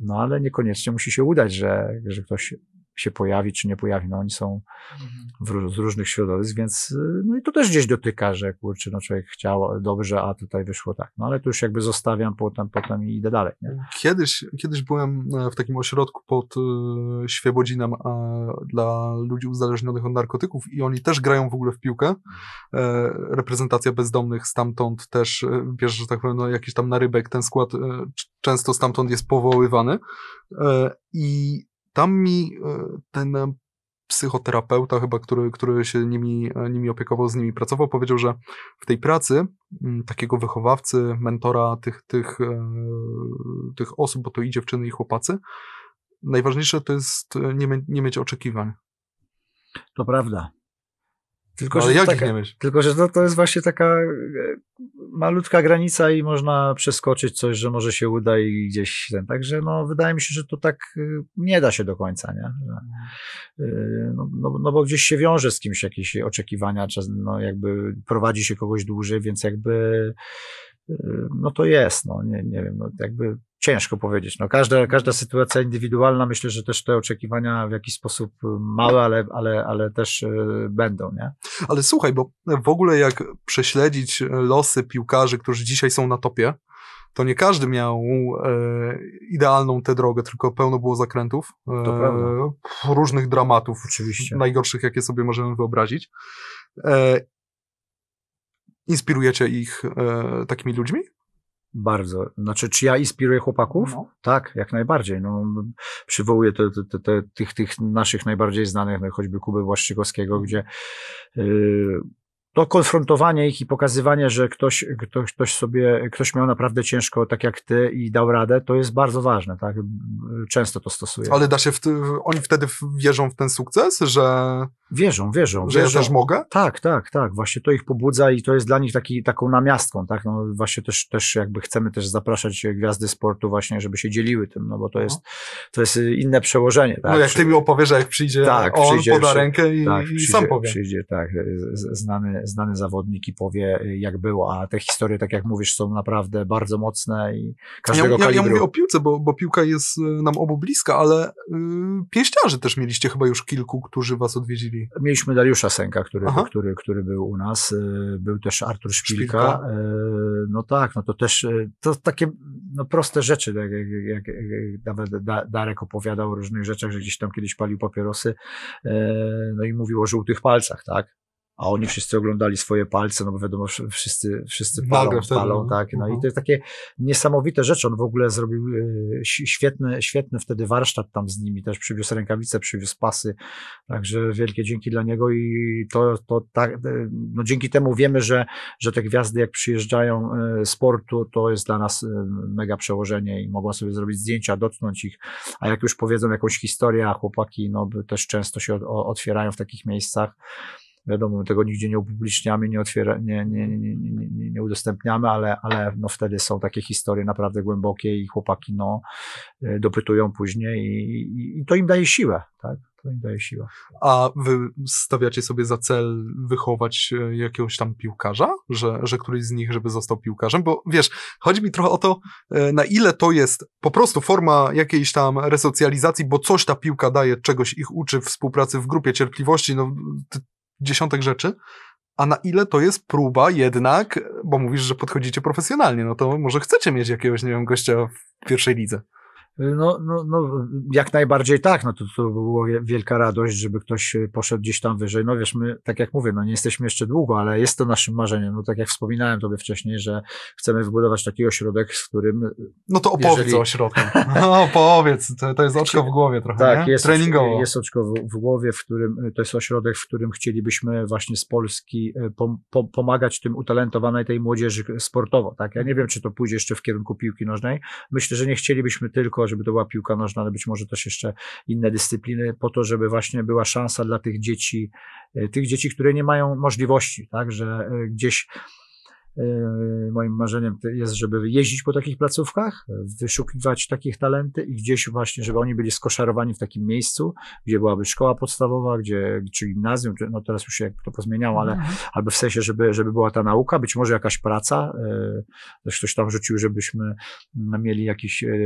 no ale niekoniecznie musi się udać, że, że ktoś się pojawi, czy nie pojawi. No oni są mhm. w, z różnych środowisk, więc y, no i to też gdzieś dotyka, że kurczę, no człowiek chciał dobrze, a tutaj wyszło tak. No ale tu już jakby zostawiam potem, potem i idę dalej. Nie? Kiedyś, kiedyś byłem e, w takim ośrodku pod e, Świebodzinem dla ludzi uzależnionych od narkotyków i oni też grają w ogóle w piłkę. E, reprezentacja bezdomnych stamtąd też bierze, że tak powiem, no, jakiś tam narybek ten skład często stamtąd jest powoływany i tam mi e, ten psychoterapeuta chyba, który, który się nimi, e, nimi opiekował, z nimi pracował, powiedział, że w tej pracy mm, takiego wychowawcy, mentora tych, tych, e, tych osób, bo to i dziewczyny, i chłopacy, najważniejsze to jest nie, nie mieć oczekiwań. To prawda. Tylko, no, jak taka, Tylko, że to, to jest właśnie taka e, malutka granica i można przeskoczyć coś, że może się uda i gdzieś ten. Także no, wydaje mi się, że to tak e, nie da się do końca, nie? E, no, no, no bo gdzieś się wiąże z kimś jakieś oczekiwania, czas, no, jakby prowadzi się kogoś dłużej, więc jakby no to jest, no nie, nie wiem, no jakby ciężko powiedzieć. No, każda, każda sytuacja indywidualna, myślę, że też te oczekiwania w jakiś sposób y, małe, ale, ale, ale też y, będą. Nie? Ale słuchaj, bo w ogóle jak prześledzić e, losy piłkarzy, którzy dzisiaj są na topie, to nie każdy miał e, idealną tę drogę, tylko pełno było zakrętów, e, różnych dramatów, oczywiście. Najgorszych, jakie sobie możemy wyobrazić. E, inspirujecie ich e, takimi ludźmi? Bardzo. Znaczy, czy ja inspiruję chłopaków? No. Tak, jak najbardziej. No, przywołuję te, te, te, tych, tych naszych najbardziej znanych, no, choćby Kubę Właszczykowskiego, gdzie yy, to no, konfrontowanie ich i pokazywanie, że ktoś, ktoś, ktoś sobie, ktoś miał naprawdę ciężko, tak jak ty, i dał radę, to jest bardzo ważne, tak? Często to stosuję. Ale da się, w, oni wtedy wierzą w ten sukces, że. Wierzą, wierzą. Że wierzą. ja też mogę? Tak, tak, tak. Właśnie to ich pobudza i to jest dla nich taki, taką namiastką, tak? No właśnie też, też jakby chcemy też zapraszać gwiazdy sportu właśnie, żeby się dzieliły tym, no bo to jest, to jest inne przełożenie, tak? No jak ty mi opowiesz, jak przyjdzie, tak, on przyjdzie, poda rękę i, tak, i sam powie. Przyjdzie, tak, znany znany zawodnik i powie, y, jak było. A te historie, tak jak mówisz, są naprawdę bardzo mocne i każdego ja, ja, kalibru. Ja mówię o piłce, bo, bo piłka jest y, nam obu bliska, ale y, pięściarzy też mieliście chyba już kilku, którzy was odwiedzili. Mieliśmy Dariusza Senka, który, który, który był u nas. Y, był też Artur Szpilka. Szpilka. No tak, no to też to takie no, proste rzeczy, tak jak, jak, jak nawet Darek opowiadał o różnych rzeczach, że gdzieś tam kiedyś palił papierosy no i mówił o żółtych palcach, tak? a oni wszyscy oglądali swoje palce, no bo wiadomo, wszyscy, wszyscy palą, palą, no. tak. No uh -huh. i to mhm. jest takie niesamowite rzeczy. On w ogóle zrobił e, świetny, świetny wtedy warsztat tam z nimi, też przywiózł rękawice, przywiózł pasy, także wielkie dzięki dla niego i to, to tak, e, no dzięki temu wiemy, że, że te gwiazdy jak przyjeżdżają e, z portu, to jest dla nas mega przełożenie i mogą sobie zrobić zdjęcia, dotknąć ich, a jak już powiedzą jakąś historię, a chłopaki no też często się otwierają w takich miejscach, Wiadomo, my tego nigdzie nie upubliczniamy, nie, otwiera, nie, nie, nie, nie, nie, udostępniamy, ale, ale no wtedy są takie historie naprawdę głębokie i chłopaki no, y, dopytują później i, i, i to im daje siłę. Tak? To im daje siłę. A wy stawiacie sobie za cel wychować y, jakiegoś tam piłkarza, że, że któryś z nich, żeby został piłkarzem? Bo wiesz, chodzi mi trochę o to, y, na ile to jest po prostu forma jakiejś tam resocjalizacji, bo coś ta piłka daje, czegoś ich uczy, współpracy w grupie, cierpliwości. No, ty, dziesiątek rzeczy, a na ile to jest próba jednak, bo mówisz, że podchodzicie profesjonalnie, no to może chcecie mieć jakiegoś, nie wiem, gościa w pierwszej lidze. No, no, no, jak najbardziej tak, no to, to było wielka radość, żeby ktoś y, poszedł gdzieś tam wyżej. No wiesz, my, tak jak mówię, no nie jesteśmy jeszcze długo, ale jest to naszym marzeniem. No tak jak wspominałem tobie wcześniej, że chcemy wybudować taki ośrodek, w którym... Y, no to opowiedz jeżeli... o środku, No opowiedz, to, to jest oczko w głowie trochę, Tak, nie? jest, treningowo. jest oczko w, w, głowie, w którym, y, to jest ośrodek, w którym chcielibyśmy właśnie z Polski pom, pom, pomagać tym utalentowanej tej młodzieży sportowo, tak? Ja nie wiem, czy to pójdzie jeszcze w kierunku piłki nożnej. Myślę, że nie chcielibyśmy tylko, żeby to była piłka nożna, ale być może też jeszcze inne dyscypliny, po to, żeby właśnie była szansa dla tych dzieci, e, tych dzieci, które nie mają możliwości, tak, że e, gdzieś E, moim marzeniem jest, żeby jeździć po takich placówkach, wyszukiwać takich talenty i gdzieś właśnie, żeby oni byli skoszarowani w takim miejscu, gdzie byłaby szkoła podstawowa, gdzie, czy gimnazjum, czy, no teraz już się to pozmieniało, ale mhm. albo w sensie, żeby, żeby była ta nauka, być może jakaś praca. E, też ktoś tam rzucił, żebyśmy mieli jakiś, e,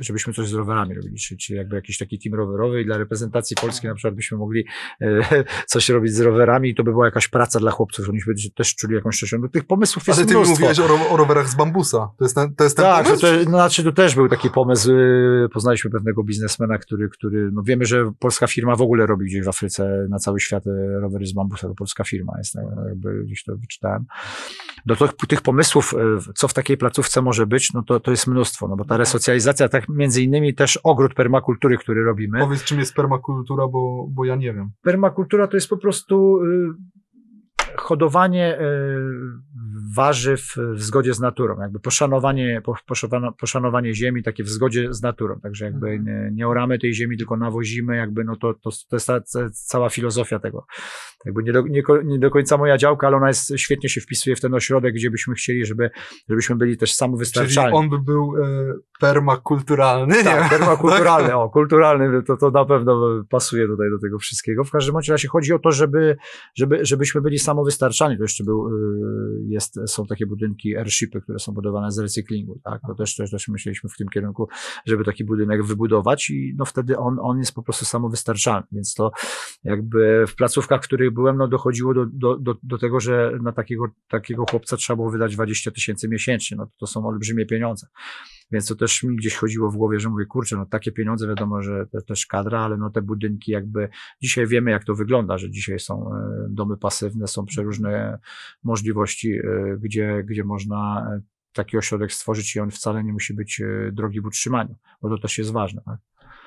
żebyśmy coś z rowerami robili, czyli jakby jakiś taki team rowerowy i dla reprezentacji polskiej mhm. na przykład byśmy mogli *laughs* coś robić z rowerami i to by była jakaś praca dla chłopców, żebyśmy też czuli jakąś częścią. No, tych pomysłów jest Ale ty mnóstwo. mówiłeś o, ro o, rowerach z bambusa. To jest, ten, to jest ten tak, pomysł? Tak, to, znaczy to też był taki pomysł. Y, poznaliśmy pewnego biznesmena, który, który no wiemy, że polska firma w ogóle robi gdzieś w Afryce na cały świat y, rowery z bambusa. To polska firma jest, tak, jakby gdzieś to wyczytałem. Do tych, tych pomysłów, y, co w takiej placówce może być, no to, to jest mnóstwo, no bo ta resocjalizacja, tak między innymi też ogród permakultury, który robimy. Powiedz, czym jest permakultura, bo, bo ja nie wiem. Permakultura to jest po prostu hodowanie e, warzyw w zgodzie z naturą, jakby poszanowanie, poszanowanie ziemi takie w zgodzie z naturą, także jakby mhm. nie, nie oramy tej ziemi, tylko nawozimy, jakby no to, to, to jest ta, cała filozofia tego. Jakby nie do, nie, nie do końca moja działka, ale ona jest, świetnie się wpisuje w ten ośrodek, gdzie byśmy chcieli, żeby, żebyśmy byli też samowystarczalni. Czyli on by był e, permakulturalny? Tak, permakulturalny, *laughs* o, kulturalny, to, to na pewno pasuje tutaj do tego wszystkiego. W każdym razie chodzi o to, żeby, żeby, żebyśmy byli samowystarczalni, to jeszcze był, e, jest są takie budynki airshipy, które są budowane z recyklingu, tak? To też, też, też myśleliśmy w tym kierunku, żeby taki budynek wybudować i no wtedy on, on jest po prostu samowystarczalny, więc to jakby w placówkach, w których byłem, no dochodziło do, do, do, do tego, że na takiego, takiego chłopca trzeba było wydać 20 tysięcy miesięcznie, no to, to są olbrzymie pieniądze. Więc to też mi gdzieś chodziło w głowie, że mówię, kurczę, no takie pieniądze, wiadomo, że to też kadra, ale no te budynki jakby, dzisiaj wiemy jak to wygląda, że dzisiaj są e, domy pasywne, są przeróżne możliwości, e, gdzie, gdzie można e, taki ośrodek stworzyć i on wcale nie musi być drogi w utrzymaniu, bo to też jest ważne. Tak?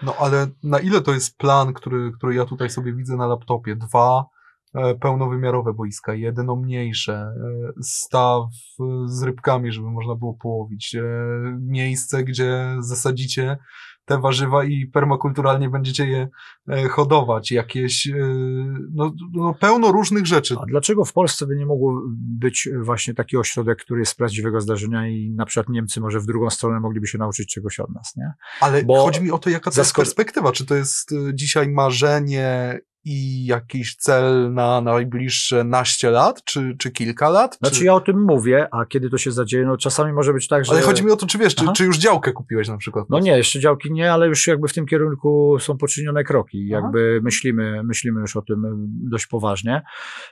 No ale na ile to jest plan, który, który ja tutaj sobie widzę na laptopie? Dwa, E, pełnowymiarowe boiska, jedno mniejsze, e, staw e, z rybkami, żeby można było połowić, miejsce, gdzie zasadzicie te warzywa i permakulturalnie będziecie je hodować, jakieś, no, no pełno różnych rzeczy. A dlaczego w Polsce by nie mogło być właśnie taki ośrodek, który jest z prawdziwego zdarzenia i na przykład Niemcy może w drugą stronę mogliby się nauczyć czegoś od nas, nie? Ale Bo chodzi mi o to, jaka to jest perspektywa, czy to jest dzisiaj marzenie i jakiś cel na najbliższe naście lat, czy, czy kilka lat? Znaczy czy... ja o tym mówię, a kiedy to się zadzieje, no czasami może być tak, że... Ale chodzi mi o to, czy wiesz, czy, czy, już działkę kupiłeś na przykład? No nie, jeszcze działki nie, ale już jakby w tym kierunku są poczynione kroki, jakby myślimy, myślimy już o tym dość poważnie,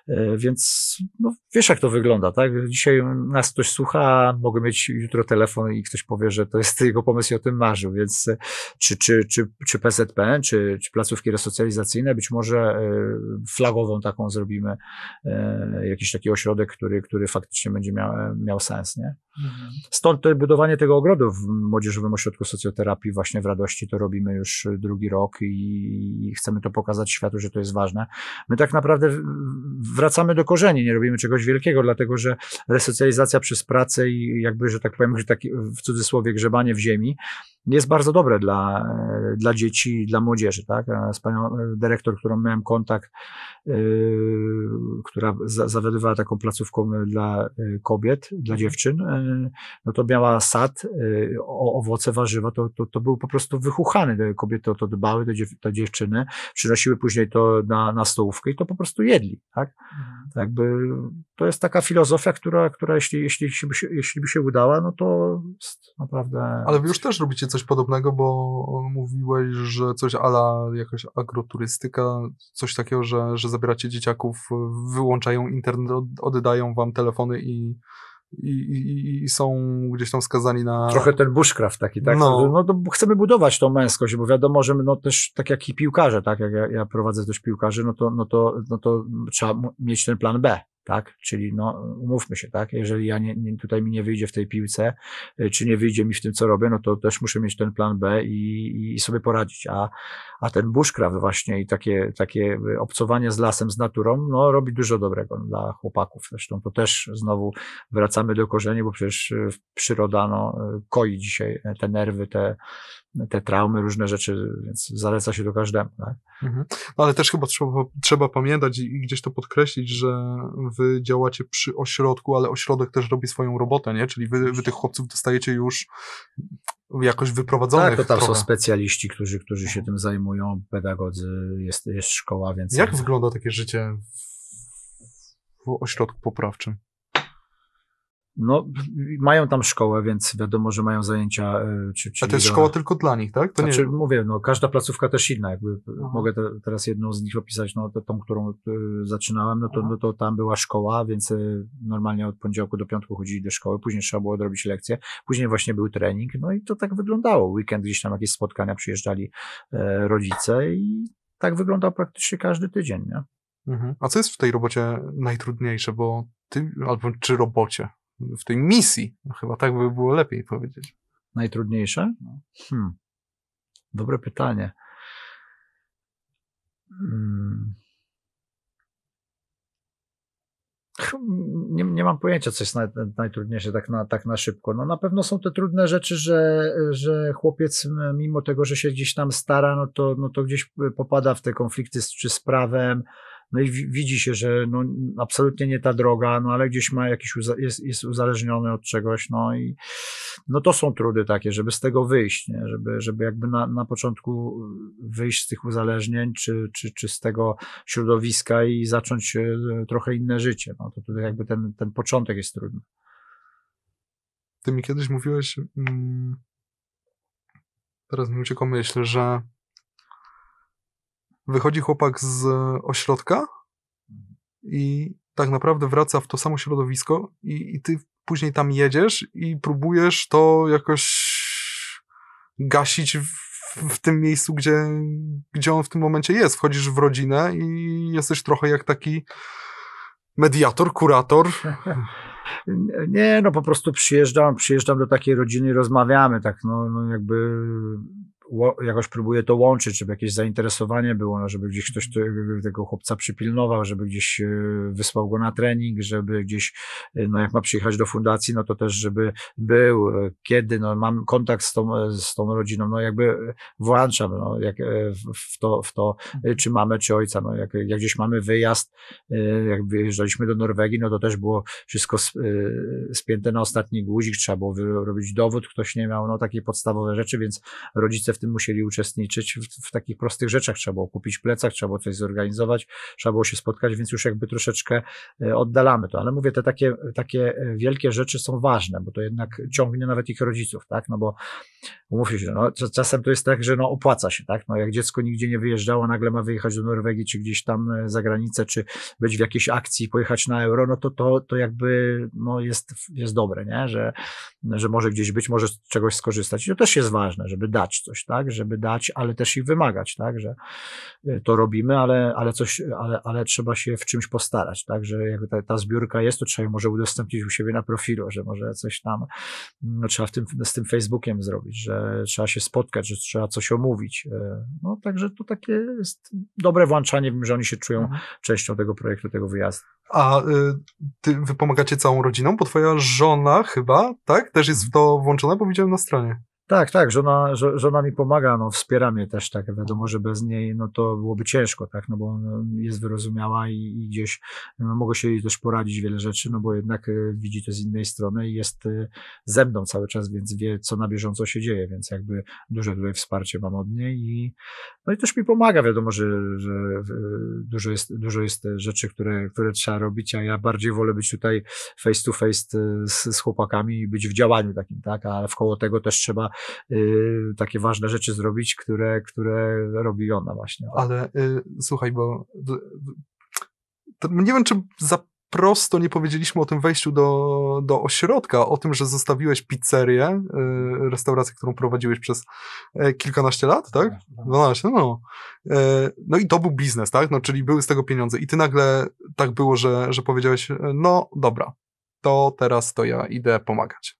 e, więc no, wiesz jak to wygląda, tak? Dzisiaj nas ktoś słucha, mogę mieć jutro telefon i ktoś powie, że to jest jego pomysł i o tym marzył, więc e, czy, czy, czy, czy PZPN, czy, czy placówki resocjalizacyjne, być może może flagową taką zrobimy, e, jakiś taki ośrodek, który, który faktycznie będzie miał, miał sens, nie? Mhm. Stąd to budowanie tego ogrodu w Młodzieżowym Ośrodku Socjoterapii właśnie w Radości to robimy już drugi rok i chcemy to pokazać światu, że to jest ważne. My tak naprawdę wracamy do korzeni, nie robimy czegoś wielkiego, dlatego że resocjalizacja przez pracę i jakby, że tak powiem, *laughs* taki, w cudzysłowie grzebanie w ziemi jest bardzo dobre dla, dla dzieci dla młodzieży. Tak? Z panią e, dyrektor, którą miałem kontakt, yy, która za, zawiadywała taką placówką dla e, kobiet, dla mhm. dziewczyn, no to miała sad, y, o owoce, warzywa, to, to, to był po prostu wychuchany. Te kobiety o to dbały, te, dziewczyny, przynosiły później to na, na stołówkę i to po prostu jedli, tak? Mhm. tak jakby to jest taka filozofia, która, która jeśli, jeśli, się, jeśli by się udała, no to jest naprawdę... Ale wy już też robicie coś podobnego, bo mówiłeś, że coś ala jakaś agroturystyka, coś takiego, że, że zabieracie dzieciaków, wyłączają internet, oddają wam telefony i i, i, i, są gdzieś tam skazani na... Trochę ten bushcraft taki, tak? No. no to chcemy budować tą męskość, bo wiadomo, że my, no też tak jak i piłkarze, tak? Jak ja, ja prowadzę też piłkarzy, no to, no to, no to trzeba mieć ten plan B, tak? Czyli no, umówmy się, tak? Jeżeli ja nie, nie, tutaj mi nie wyjdzie w tej piłce, e, czy nie wyjdzie mi w tym, co robię, no to też muszę mieć ten plan B i, i sobie poradzić. A, a ten bushcraft właśnie i takie, takie e, obcowanie z lasem, z naturą, no robi dużo dobrego dla chłopaków. Zresztą to też znowu wracamy do korzeni, bo przecież e, przyroda no, koi dzisiaj te nerwy, te, te traumy, różne rzeczy, więc zaleca się to każdemu. Tak? Mhm. No, ale też chyba trzeba, trzeba pamiętać i gdzieś to podkreślić, że wy działacie przy ośrodku, ale ośrodek też robi swoją robotę, nie? Czyli wy, wy tych chłopców dostajecie już jakoś wyprowadzonych. Tak, to tam trochę. są specjaliści, którzy, którzy się tym zajmują, pedagodzy, jest, jest szkoła, więc... Jak wygląda takie życie w, w ośrodku poprawczym? No, mają tam szkołę, więc wiadomo, że mają zajęcia. E, czy, czy A to jest szkoła tylko dla nich, tak? To znaczy, nie... mówię, no, każda placówka też inna. Jakby mogę te, teraz jedną z nich opisać, no, to, tą, którą e, zaczynałem, no to, no to tam była szkoła, więc e, normalnie od poniedziałku do piątku chodzili do szkoły, później trzeba było odrobić lekcje, później właśnie był trening, no i to tak wyglądało. Weekend gdzieś tam jakieś spotkania przyjeżdżali e, rodzice i tak wyglądał praktycznie każdy tydzień, nie? Mhm. A co jest w tej robocie najtrudniejsze, bo ty, albo czy robocie, w tej misji. No, chyba tak by było lepiej powiedzieć. Najtrudniejsze? No. Hmm. Dobre pytanie. Hmm. Nie, nie mam pojęcia, co jest naj, najtrudniejsze tak na, tak na szybko. No na pewno są te trudne rzeczy, że, że chłopiec, mimo tego, że się gdzieś tam stara, no to, no to gdzieś popada w te konflikty z, czy z prawem, no i widzi się, że no, absolutnie nie ta droga, no ale gdzieś ma jakiś, jest, jest uzależniony od czegoś, no i no to są trudy takie, żeby z tego wyjść, nie? Żeby, żeby jakby na, na początku wyjść z tych uzależnień, czy, czy, czy z tego środowiska i zacząć e, trochę inne życie. No to tutaj jakby ten, ten początek jest trudny. Ty mi kiedyś mówiłeś, mm, teraz mi uciekła myśl, że wychodzi chłopak z e, ośrodka i tak naprawdę wraca w to samo środowisko i, i ty później tam jedziesz i próbujesz to jakoś gasić w, w tym miejscu, gdzie, gdzie on w tym momencie jest. Wchodzisz w rodzinę i jesteś trochę jak taki mediator, kurator. Nie, no po prostu przyjeżdżam, przyjeżdżam do takiej rodziny, rozmawiamy tak, no, no jakby jakoś próbuje to łączyć, żeby jakieś zainteresowanie było, no, żeby gdzieś ktoś tego chłopca przypilnował, żeby gdzieś e, wysłał go na trening, żeby gdzieś, e, no jak ma przyjechać do fundacji, no to też, żeby był, e, kiedy, no mam kontakt z tą, z tą rodziną, no jakby włączam, no, jak, w, to, w to, czy mamy, czy ojca, no jak, jak gdzieś mamy wyjazd, jak wyjeżdżaliśmy do Norwegii, no to też było wszystko spięte na ostatni guzik, trzeba było robić dowód, ktoś nie miał, no takie podstawowe rzeczy, więc rodzice w tym musieli uczestniczyć. W, w, takich prostych rzeczach trzeba było kupić plecak, trzeba było coś zorganizować, trzeba było się spotkać, więc już jakby troszeczkę e, oddalamy to. Ale mówię, te takie, takie e, wielkie rzeczy są ważne, bo to jednak ciągnie nawet ich rodziców, tak? No bo umówmy się, no, czasem to jest tak, że no, opłaca się, tak? No, jak dziecko nigdzie nie wyjeżdżało, nagle ma wyjechać do Norwegii, czy gdzieś tam e, za granicę, czy być w jakiejś akcji, pojechać na euro, no to to, to jakby no, jest, jest dobre, nie? Że, że może gdzieś być, może z czegoś skorzystać. I to też jest ważne, żeby dać coś tak, żeby dać, ale też ich wymagać, tak, że y, to robimy, ale, ale coś, ale, ale trzeba się w czymś postarać, tak, że jakby ta, ta zbiórka jest, to trzeba ją może udostępnić u siebie na profilu, że może coś tam no, trzeba w tym, z tym Facebookiem zrobić, że trzeba się spotkać, że trzeba coś omówić. Y, no, także to takie jest dobre włączanie, wiem, że oni się czują mhm. częścią tego projektu, tego wyjazdu. A y, ty, wy pomagacie całą rodziną, bo twoja żona chyba, tak, też jest w to włączona, bo widziałem na stronie. Tak, tak, żona, żona mi pomaga, no, wspiera mnie też, tak, wiadomo, że bez niej, no to byłoby ciężko, tak, no bo jest wyrozumiała i, i gdzieś no, mogę się jej też poradzić wiele rzeczy, no bo jednak y, widzi to z innej strony i jest y, ze mną cały czas, więc wie, co na bieżąco się dzieje, więc jakby duże tutaj wsparcie mam od niej i, no i też mi pomaga, wiadomo, że, że y, dużo jest, dużo jest e, rzeczy, które, które trzeba robić, a ja bardziej wolę być tutaj face to face z, z chłopakami i być w działaniu takim, tak, a wkoło tego też trzeba Y, takie ważne rzeczy zrobić, które, które robi ona właśnie. Ale y, słuchaj, bo nie wiem, czy za prosto nie powiedzieliśmy o tym wejściu do, do ośrodka, o tym, że zostawiłeś pizzerię, y, restaurację, którą prowadziłeś przez e, kilkanaście lat, tak? 12, tak? tak. no. Y, no i to był biznes, tak? No, czyli były z tego pieniądze. I ty nagle tak było, że, że powiedziałeś, e, no dobra, to teraz to ja idę pomagać.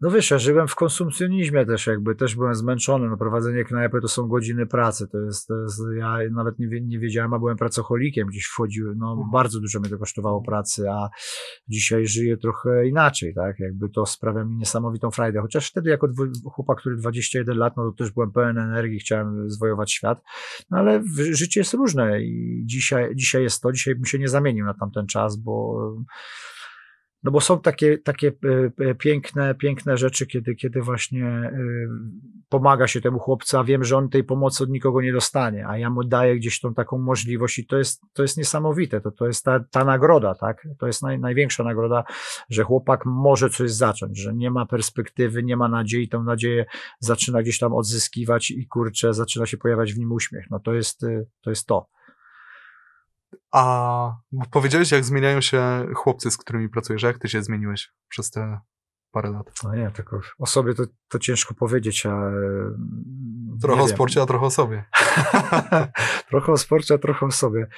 No wiesz, ja żyłem w konsumpcjonizmie też jakby, też byłem zmęczony, no prowadzenie knajpy to są godziny pracy, to jest, to jest ja nawet nie, nie wiedziałem, a byłem pracocholikiem, gdzieś wchodziłem, no mhm. bardzo dużo mnie to kosztowało pracy, a dzisiaj żyję trochę inaczej, tak, jakby to sprawia mi niesamowitą frajdę, chociaż wtedy jako chłopak, który 21 lat, no to też byłem pełen energii, chciałem zwojować świat, no ale życie jest różne i dzisiaj, dzisiaj jest to, dzisiaj bym się nie zamienił na tamten czas, bo no bo są takie, takie e, e, piękne, piękne rzeczy, kiedy, kiedy właśnie e, pomaga się temu chłopca, wiem, że on tej pomocy od nikogo nie dostanie, a ja mu daję gdzieś tą taką możliwość i to jest, to jest niesamowite, to, to jest ta, ta nagroda, tak? To jest naj, największa nagroda, że chłopak może coś zacząć, że nie ma perspektywy, nie ma nadziei, tą nadzieję zaczyna gdzieś tam odzyskiwać i kurczę, zaczyna się pojawiać w nim uśmiech. No to jest to. Jest to. A powiedziałeś, jak zmieniają się chłopcy, z którymi pracujesz, jak ty się zmieniłeś przez te parę lat? No nie, tak o sobie to, to ciężko powiedzieć. A, mm, *laughs* trochę o sporcie, a trochę o sobie. trochę o sporcie, a trochę o sobie.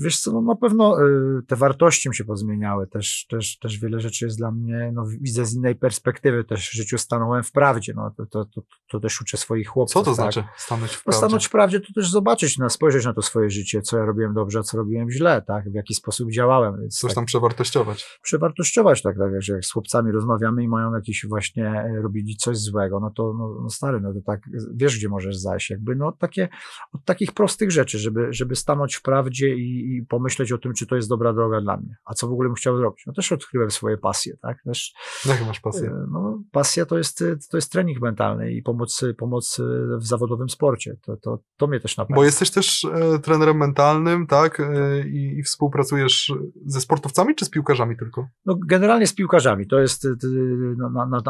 Wiesz co, no na pewno y, te wartości mi się pozmieniały, też, też, też wiele rzeczy jest dla mnie, no widzę z innej perspektywy, też w życiu stanąłem w prawdzie, no to, to, to, to też uczę swoich chłopców. Co to tak? znaczy stanąć w no, prawdzie? No, stanąć w prawdzie to też zobaczyć, no, spojrzeć na to swoje życie, co ja robiłem dobrze, a co robiłem źle, tak, w jaki sposób działałem. Więc Coś tak, tam przewartościować. Przewartościować, tak, tak, że jak z chłopcami rozmawiamy i mają jakieś właśnie, e, robili coś złego, no to, no, no stary, no to tak, wiesz gdzie możesz zajść, jakby, no takie, od takich prostych rzeczy, żeby, żeby stanąć w prawdzie i, i, pomyśleć o tym, czy to jest dobra droga dla mnie. A co w ogóle bym chciał zrobić? No też odkryłem swoje pasje, tak? Też, Jakie masz pasje? E, no, pasja to jest, to jest trening mentalny i pomoc, pomoc e, w zawodowym sporcie. To, to, to mnie też napędza. Bo jesteś też e, trenerem mentalnym, tak? E, i, I współpracujesz ze sportowcami, czy z piłkarzami tylko? No generalnie z piłkarzami. To jest e, na, na,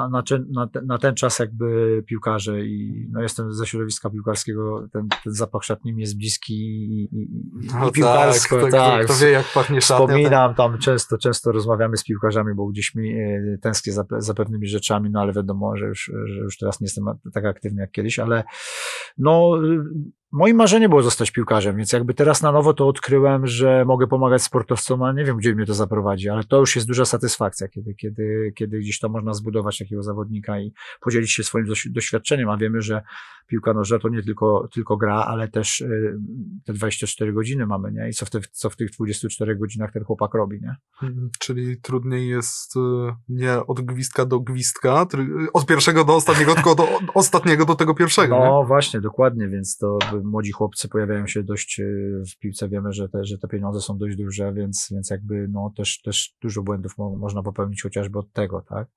na, na ten czas jakby piłkarze i no, jestem ze środowiska piłkarskiego, ten, ten zapach mi jest bliski i, i, i, i piłkarską. Tak, tak, tak. wie jak pachnie szatnia. Tak. Wspominam tam często, często rozmawiamy z piłkarzami, bo gdzieś mi e, tęsknię za, za pewnymi rzeczami, no ale wiadomo, że już, że już teraz nie jestem tak aktywny jak kiedyś, ale no moim marzeniem było zostać piłkarzem, więc jakby teraz na nowo to odkryłem, że mogę pomagać sportowcom, a nie wiem, gdzie mnie to zaprowadzi, ale to już jest duża satysfakcja, kiedy, kiedy, kiedy gdzieś to można zbudować takiego zawodnika i podzielić się swoim doświadczeniem, a wiemy, że piłka nożna to nie tylko, tylko gra, ale też y, te 24 godziny mamy, nie? I co w, te, co w tych 24 godzinach ten chłopak robi, nie? Mhm, czyli trudniej jest y, nie od gwizdka do gwizdka, y, od pierwszego do ostatniego, tylko od ostatniego do tego pierwszego, No nie? właśnie, dokładnie, więc to młodzi chłopcy pojawiają się dość e, w piłce, wiemy, że te, że te pieniądze są dość duże, więc, więc jakby no też, też dużo błędów mo można popełnić chociażby od tego, tak?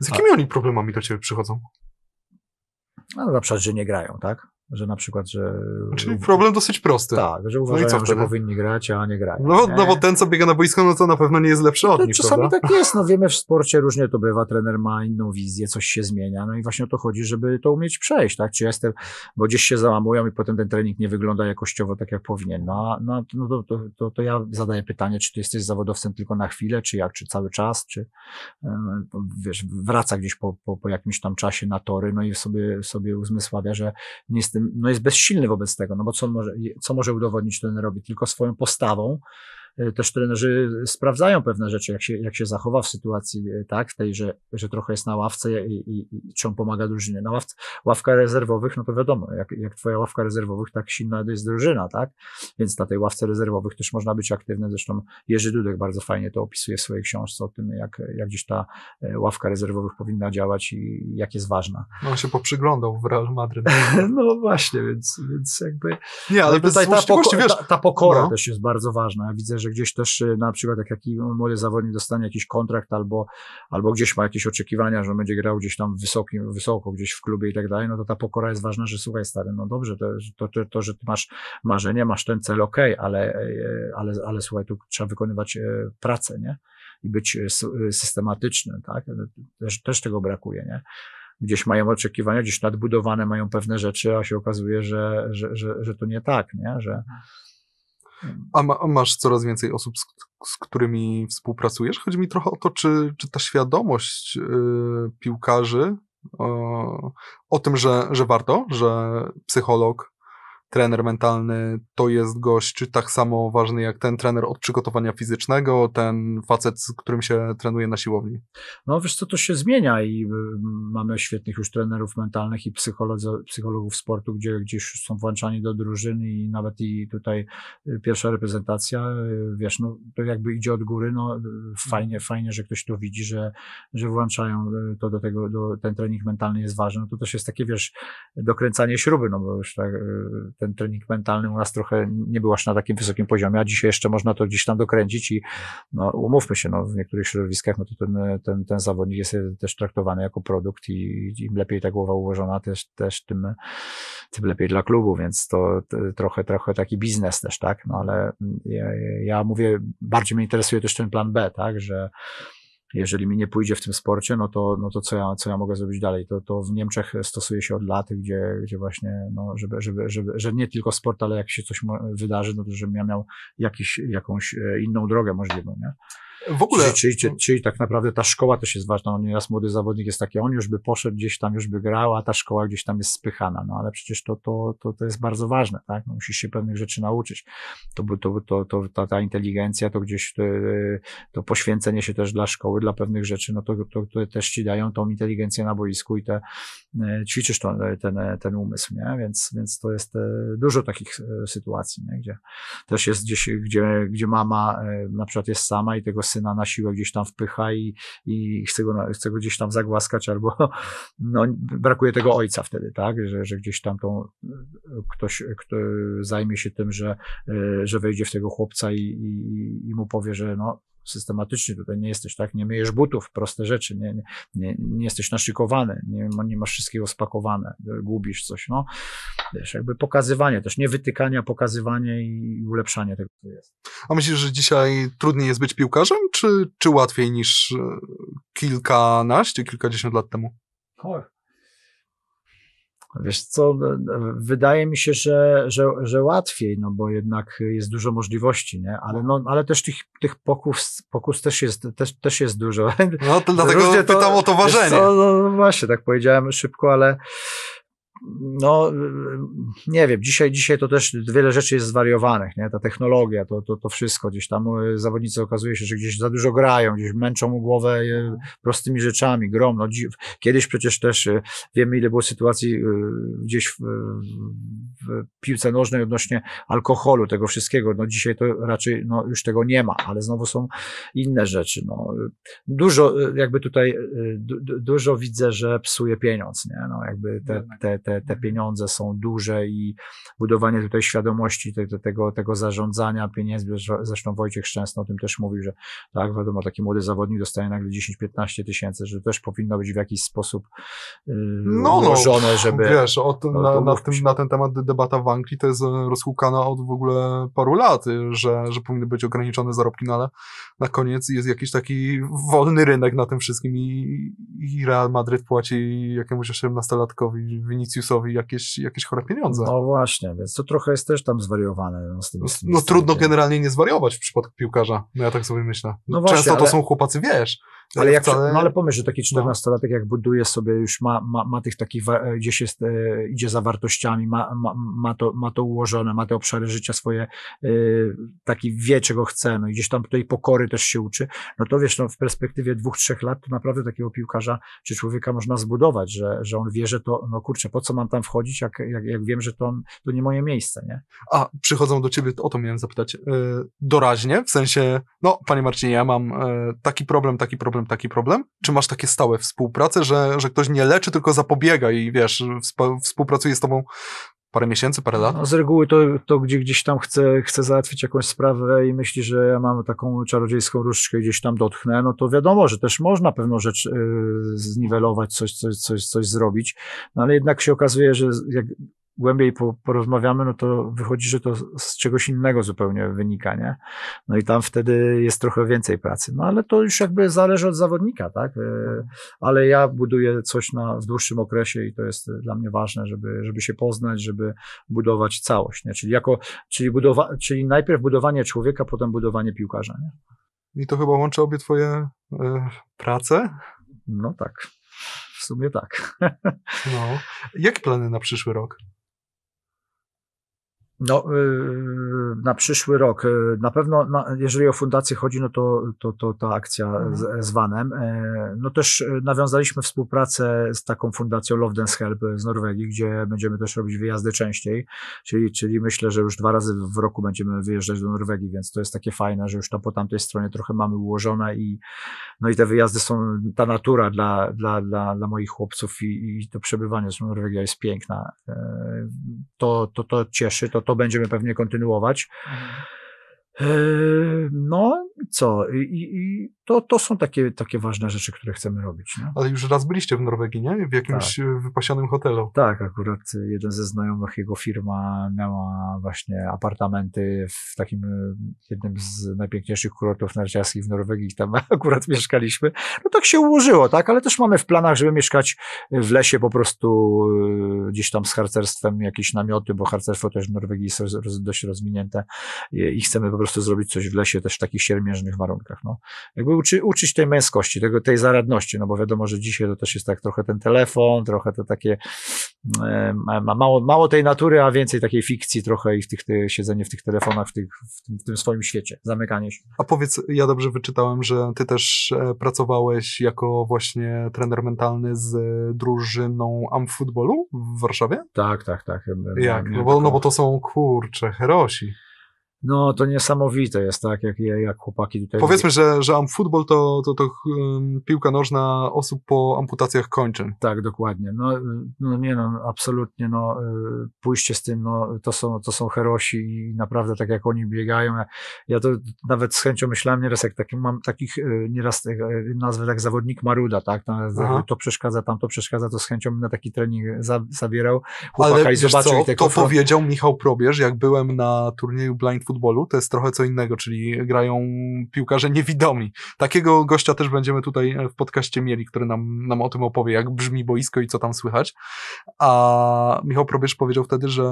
Z jakimi A... oni problemami do ciebie przychodzą? No, na przykład, że nie grają, tak? że na przykład, że... Czyli problem dosyć prosty. Tak, że no uważają, no co że powinni grać, a nie grają. No, nie? no bo ten, co biega na boisko, no to na pewno nie jest lepszy od nich, Czasami prawda? tak jest, no wiemy, w sporcie różnie to bywa, trener ma inną wizję, coś się zmienia, no i właśnie o to chodzi, żeby to umieć przejść, tak, czy jestem, bo gdzieś się załamują i potem ten trening nie wygląda jakościowo tak, jak powinien, no, no, no to, to, to, to ja zadaję pytanie, czy ty jesteś zawodowcem tylko na chwilę, czy jak, czy cały czas, czy e, no, wiesz, wraca gdzieś po, po, po jakimś tam czasie na tory, no i sobie, sobie uzmysławia, że niestety tym, no jest bezsilny wobec tego, no bo co może, co może udowodnić robi? Tylko swoją postawą, E, też trenerzy sprawdzają pewne rzeczy, jak się, jak się zachowa w sytuacji e, tak, tej, że, że trochę jest na ławce i, i, i czy on pomaga drużynie. Na ławce, ławka rezerwowych, no to wiadomo, jak, jak twoja ławka rezerwowych, tak silna jest drużyna, tak? Więc na tej ławce rezerwowych też można być aktywny. Zresztą Jerzy Dudek bardzo fajnie to opisuje w swojej książce o tym, jak, jak gdzieś ta e, ławka rezerwowych powinna działać i jak jest ważna. No, on się poprzyglądał w Real Madryt. *laughs* no właśnie, więc, więc jakby... Nie, ale tutaj ta, poko wiesz, ta, ta pokora no. też jest bardzo ważna. Ja widzę, że że gdzieś też y, na przykład jak jaki młody zawodnik dostanie jakiś kontrakt albo, albo gdzieś ma jakieś oczekiwania, że będzie grał gdzieś tam wysokim, wysoko, gdzieś w klubie i tak dalej, no to ta pokora jest ważna, że słuchaj stary, no dobrze, to, to, to, to że ty masz marzenie, masz ten cel, okej, okay, ale, e, ale, ale słuchaj, tu trzeba wykonywać e, pracę, nie? I być e, systematyczny, tak? Też, też tego brakuje, nie? gdzieś mają oczekiwania, gdzieś nadbudowane mają pewne rzeczy, a się okazuje, że, że, że, że to nie tak, nie? Że, mhm. A, ma, a masz coraz więcej osób, z, z, którymi współpracujesz? Chodzi mi trochę o to, czy, czy ta świadomość y, piłkarzy o, o, tym, że, że warto, że psycholog, trener mentalny to jest gość tak samo ważny jak ten trener od przygotowania fizycznego, ten facet, z którym się trenuje na siłowni? No wiesz co, to się zmienia i y, mamy świetnych już trenerów mentalnych i psychologów sportu, gdzie gdzieś są włączani do drużyny i nawet i tutaj y, pierwsza reprezentacja, y, wiesz, no to jakby idzie od góry, no fajnie, fajnie, że ktoś to widzi, że, że włączają to do tego, do, ten trening mentalny jest ważny, no to też jest takie, wiesz, dokręcanie śruby, no bo już tak ten trening mentalny u nas trochę nie był aż na takim wysokim poziomie, a dzisiaj jeszcze można to gdzieś tam dokręcić i no, umówmy się, no, w niektórych środowiskach no, to ten, ten, ten zawodnik jest też traktowany jako produkt i im lepiej ta głowa ułożona, też, też tym, tym lepiej dla klubu, więc to, trochę, trochę taki biznes też, tak? No ale ja, ja mówię, bardziej mnie interesuje też ten plan B, tak? Że jeżeli mi nie pójdzie w tym sporcie, no to, no to co, ja, co ja mogę zrobić dalej? To, to w Niemczech stosuje się od lat, gdzie, gdzie właśnie, no, żeby, żeby, żeby, że nie tylko sport, ale jak się coś wydarzy, no to żebym ja miał jakiś, jakąś e, inną drogę możliwą, nie? W ogóle. Czyli, czyli, czyli, czyli tak naprawdę ta szkoła też jest ważna. No, nieraz młody zawodnik jest taki, on już by poszedł gdzieś tam, już by grał, a ta szkoła gdzieś tam jest spychana. No ale przecież to, to, to, to jest bardzo ważne, tak? No, musisz się pewnych rzeczy nauczyć. To, to, to, to ta, ta inteligencja, to gdzieś to, e, to poświęcenie się też dla szkoły, dla pewnych rzeczy, no to, to, to też ci dają tą inteligencję na boisku i te, E, ćwiczysz to, e, ten, e, ten umysł, nie? Więc, więc to jest dużo takich sytuacji, nie? gdzie też jest gdzieś, gdzie, gdzie mama na przykład jest sama i tego syna na siłę gdzieś tam wpycha i, i chce, go, chce go gdzieś tam zagłaskać albo *laughs* no, brakuje tego ojca wtedy, tak? Że, że gdzieś tam tą, ktoś kto zajmie się tym, że, że wejdzie w tego chłopca i, i, i mu powie, że no, systematycznie tutaj nie jesteś, tak? Nie myjesz butów, proste rzeczy, nie, nie, nie jesteś naszykowany, nie, nie masz wszystkiego spakowane, gubisz coś, no. Wiesz, jakby pokazywanie też, nie wytykania, pokazywanie i ulepszanie tego, co jest. A myślisz, że dzisiaj trudniej jest być piłkarzem, czy, czy łatwiej niż e, kilkanaście, kilkadziesiąt lat temu? Och, Wiesz co, wydaje mi się, że, że, że łatwiej, no bo jednak jest dużo możliwości, nie? Ale, no, ale też tych, tych pokus, pokus też, jest, też, też jest dużo. No to dlatego Różnie pytam to, o to ważenie. Co, no właśnie, tak powiedziałem szybko, ale no y, y, nie wiem, dzisiaj, dzisiaj to też wiele rzeczy jest zwariowanych, nie? ta technologia, to, to, to wszystko, gdzieś tam y, zawodnicy okazuje się, że gdzieś za dużo grają, gdzieś męczą mu głowę prostymi rzeczami, grom, no, kiedyś przecież też wiemy ile było sytuacji gdzieś w, w piłce nożnej odnośnie alkoholu, tego wszystkiego, no dzisiaj to raczej no, już tego nie ma, ale znowu są inne rzeczy, no. dużo jakby tutaj, du, dużo widzę, że psuje pieniądz, nie? No, jakby te, te, te te, te mhm. pieniądze są duże i budowanie tutaj świadomości tego, tego, tego zarządzania pieniędzmi, zresztą Wojciech Szczęsny o tym też mówił, że tak, wiadomo, taki młody zawodnik dostaje nagle 10-15 tysięcy, że też powinno być w jakiś sposób yy, no, no żeby... Wiesz, o tym, na, na, tym, na ten temat debata w Anglii to jest e, rozhukana od w ogóle paru lat, y, że, że powinny być ograniczone zarobki, no ale na koniec jest jakiś taki wolny rynek na tym wszystkim i, i Real Madryt płaci jakiemuś 18-latkowi Vinicius Confuciusowi jakieś, jakieś chore pieniądze. No właśnie, więc to trochę jest też tam zwariowane. No, z tym, no, z tym no trudno generalnie nie zwariować w przypadku piłkarza, no ja tak sobie myślę. No właśnie, Często ale... to są chłopacy, wiesz. Ale, jak, wcale... no ale pomyśl, że taki 14-latek no. jak buduje sobie, już ma, ma, ma tych takich, e, gdzieś jest, e, idzie za wartościami, ma, ma, ma, to, ma to ułożone, ma te obszary życia swoje, e, taki wie czego chce, no i gdzieś tam tej pokory też się uczy, no to wiesz, no w perspektywie dwóch, trzech lat to naprawdę takiego piłkarza czy człowieka można zbudować, że, że on wie, że to, no kurczę, po co co mam tam wchodzić, jak, jak, jak wiem, że to, to nie moje miejsce, nie? A, przychodzą do ciebie, o to miałem zapytać, e, doraźnie, w sensie, no, panie Marcinie, ja mam e, taki problem, taki problem, taki problem, czy masz takie stałe współprace, że, że ktoś nie leczy, tylko zapobiega i wiesz, współpracuje z tobą parę miesięcy, parę lat? No, z reguły to, to gdzie gdzieś tam chce, chce załatwić jakąś sprawę i myśli, że ja mam taką czarodziejską różdżkę gdzieś tam dotknę, no to wiadomo, że też można pewną rzecz y, zniwelować, coś, coś, coś, coś zrobić, no ale jednak się okazuje, że jak głębiej porozmawiamy, no to wychodzi, że to z czegoś innego zupełnie wynika, nie? No i tam wtedy jest trochę więcej pracy. No ale to już jakby zależy od zawodnika, tak? E, ale ja buduję coś na, w dłuższym okresie i to jest dla mnie ważne, żeby, żeby się poznać, żeby budować całość, nie? Czyli jako, czyli budowa, czyli najpierw budowanie człowieka, potem budowanie piłkarza, nie? I to chyba łączy obie twoje y, prace? No tak. W sumie tak. *laughs* No. Jakie plany na przyszły rok? No, y, na przyszły rok. Y, na pewno, jeżeli o fundację chodzi, no to, to, to ta akcja mhm. z, z Vanem. E, no też y, nawiązaliśmy współpracę z taką fundacją Love Dance Help z Norwegii, gdzie będziemy też robić wyjazdy częściej, czyli, czyli myślę, że już dwa razy w roku będziemy wyjeżdżać do Norwegii, więc to jest takie fajne, że już tam po tamtej stronie trochę mamy ułożone i, no i te wyjazdy są, ta natura dla, dla, dla, dla moich chłopców i, i to przebywanie z Norwegią jest piękna. E, to, to, to cieszy, to to będziemy pewnie kontynuować. Mhm. Yy, no, co? I, i to, to są takie, takie ważne rzeczy, które chcemy robić. Nie? No. Ale już raz byliście w Norwegii, nie? W jakimś tak. E, wypasionym hotelu. Tak, akurat jeden ze znajomych, jego firma miała właśnie apartamenty w takim e, jednym z najpiękniejszych kurortów narciarskich w Norwegii, tam *laughs* akurat mieszkaliśmy. No tak się ułożyło, tak? Ale też mamy w planach, żeby mieszkać w lesie po prostu e, gdzieś tam z harcerstwem, jakieś namioty, bo harcerstwo też w Norwegii jest dość rozwinięte i chcemy po prostu zrobić coś w lesie też w takich siermiężnych warunkach. No. Jakby uczy, uczyć tej męskości, tego, tej zaradności, no bo wiadomo, że dzisiaj to też jest tak trochę ten telefon, trochę to takie e, ma mało, mało tej natury, a więcej takiej fikcji trochę i w tych, ty, siedzenie w tych telefonach, w, tych, w, tym, w tym swoim świecie, zamykanie się. A powiedz, ja dobrze wyczytałem, że ty też e, pracowałeś jako właśnie trener mentalny z e, drużyną Amfutbolu w Warszawie? Tak, tak, tak. Jak? No bo, no bo to są, kurcze, herosi. No, to niesamowite jest, tak, jak, jak chłopaki tutaj... Powiedzmy, że, że amfutbol to, to, to piłka nożna osób po amputacjach kończyn. Tak, dokładnie. No, no nie no, absolutnie, no, y, pójście z tym, no, to są, to są herosi i naprawdę tak jak oni biegają, ja to nawet z chęcią myślałem nieraz, jak taki, mam takich y, nieraz y, nazwę tak zawodnik Maruda, tak, Aha. to przeszkadza, tam to przeszkadza, to z chęcią bym na taki trening za, zabierał chłopaka Ale i zobaczył co, i te to powiedział Michał Probierz, jak byłem na turnieju Blind futbolu, to jest trochę co innego, czyli grają piłkarze niewidomi. Takiego gościa też będziemy tutaj w podcaście mieli, który nam, nam o tym opowie, jak brzmi boisko i co tam słychać. A Michał Probierz powiedział wtedy, że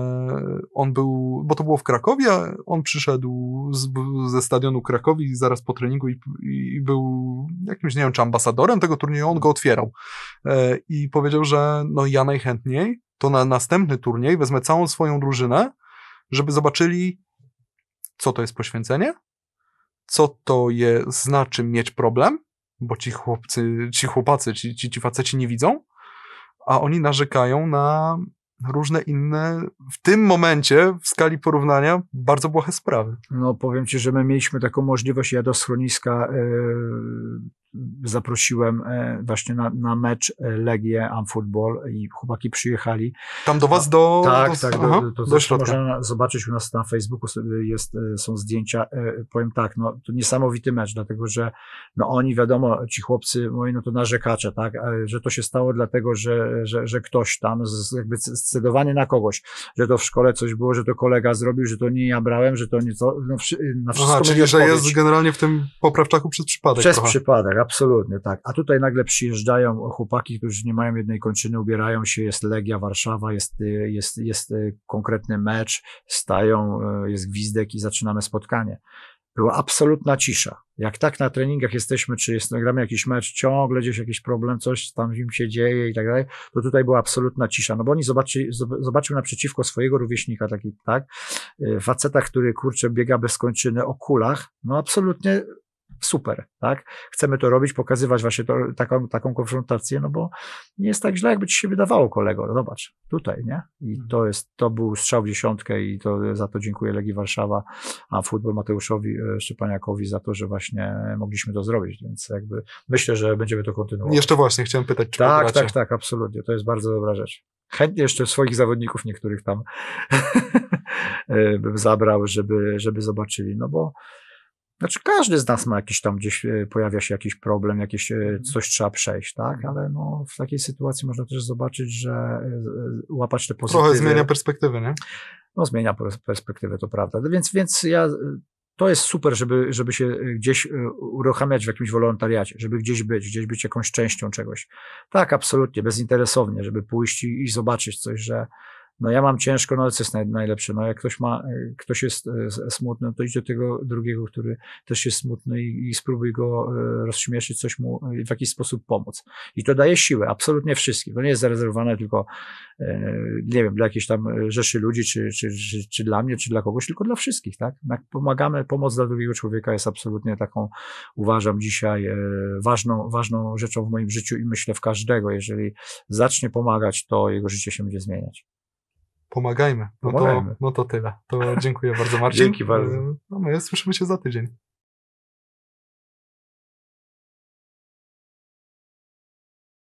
on był, bo to było w Krakowie, on przyszedł z, ze stadionu Krakowi zaraz po treningu i, i, był jakimś, nie wiem, czy ambasadorem tego turnieju, on go otwierał. E, I powiedział, że no ja najchętniej to na następny turniej wezmę całą swoją drużynę, żeby zobaczyli co to jest poświęcenie, co to je, znaczy mieć problem, bo ci chłopcy, ci chłopacy, ci, ci, ci faceci nie widzą, a oni narzekają na różne inne, w tym momencie w skali porównania, bardzo błahe sprawy. No powiem Ci, że my mieliśmy taką możliwość, ja do schroniska yy, zaprosiłem e, właśnie na, na mecz e, Legię Amfootball i chłopaki przyjechali. Tam do was, do... Tak, do, tak, do, aha, do, do znaczy środka. Można zobaczyć u nas na Facebooku jest, e, są zdjęcia. Powiem tak, no to niesamowity mecz, dlatego że no oni wiadomo, ci chłopcy moi, no to narzekacze, tak, że to się stało dlatego, że, że, że ktoś tam jakby zdecydowany na kogoś, że to w szkole coś było, że to kolega zrobił, że to nie ja brałem, że to nieco no, na wszystko Aha, czyli że jest generalnie w tym poprawczaku przez przypadek. Przez trochę. przypadek, absolutnie, tak. A tutaj nagle przyjeżdżają chłopaki, którzy nie mają jednej kończyny, ubierają się, jest Legia Warszawa, jest, y, jest, jest y, konkretny mecz, stają, y, jest gwizdek i zaczynamy spotkanie. Była absolutna cisza. Jak tak na treningach jesteśmy, czy jest, no, gramy jakiś mecz, ciągle gdzieś jakiś problem, coś tam im się dzieje i tak dalej, to tutaj była absolutna cisza. No bo oni zobaczyli, zobaczył naprzeciwko swojego rówieśnika, taki, tak, faceta, który kurczę biega bez kończyny o kulach, no absolutnie super, tak? Chcemy to robić, pokazywać właśnie to, taką, taką konfrontację, no bo nie jest tak źle, jakby ci się wydawało, kolego, zobacz, tutaj, nie? I mhm. to jest, to był strzał w dziesiątkę i to, za to dziękuję Legii Warszawa, a futbol Mateuszowi e, Szczepaniakowi za to, że właśnie mogliśmy to zrobić, więc jakby myślę, że będziemy to kontynuować. Jeszcze właśnie chciałem pytać, czy Tak, tak, tak, absolutnie, to jest bardzo dobra rzecz. Chętnie jeszcze swoich zawodników niektórych tam *laughs* e, bym zabrał, żeby, żeby zobaczyli, no bo znaczy każdy z nas ma jakiś tam gdzieś, e, pojawia się jakiś problem, jakieś e, mhm. coś trzeba przejść, tak? Mhm. Ale no, w takiej sytuacji można też zobaczyć, że e, łapać te pozytywy. Trochę zmienia perspektywę, nie? No zmienia perspektywę, to prawda. Więc, więc ja, to jest super, żeby, żeby się gdzieś uruchamiać w jakimś wolontariacie, żeby gdzieś być, gdzieś być jakąś częścią czegoś. Tak, absolutnie, bezinteresownie, żeby pójść i, i zobaczyć coś, że no ja mam ciężko, no ale co jest najlepsze? No jak ktoś ma, e, ktoś jest e, e, smutny, to idź do tego drugiego, który też jest smutny i, i spróbuj go rozśmieszyć, coś mu w jakiś sposób pomóc. I to daje siłę absolutnie wszystkim. To nie jest zarezerwowane tylko, nie wiem, dla jakiejś tam rzeszy ludzi, czy, czy, czy, czy dla mnie, czy dla kogoś, tylko dla wszystkich, tak? Jak pomagamy, pomoc dla drugiego człowieka jest absolutnie taką, uważam dzisiaj, ważną, ważną rzeczą w moim życiu i myślę w każdego. Jeżeli zacznie pomagać, to jego życie się będzie zmieniać pomagajmy. No, Pomagajmy. To, no to tyle. To dziękuję bardzo Marcin. Dzięki bardzo. No, my słyszymy się za tydzień.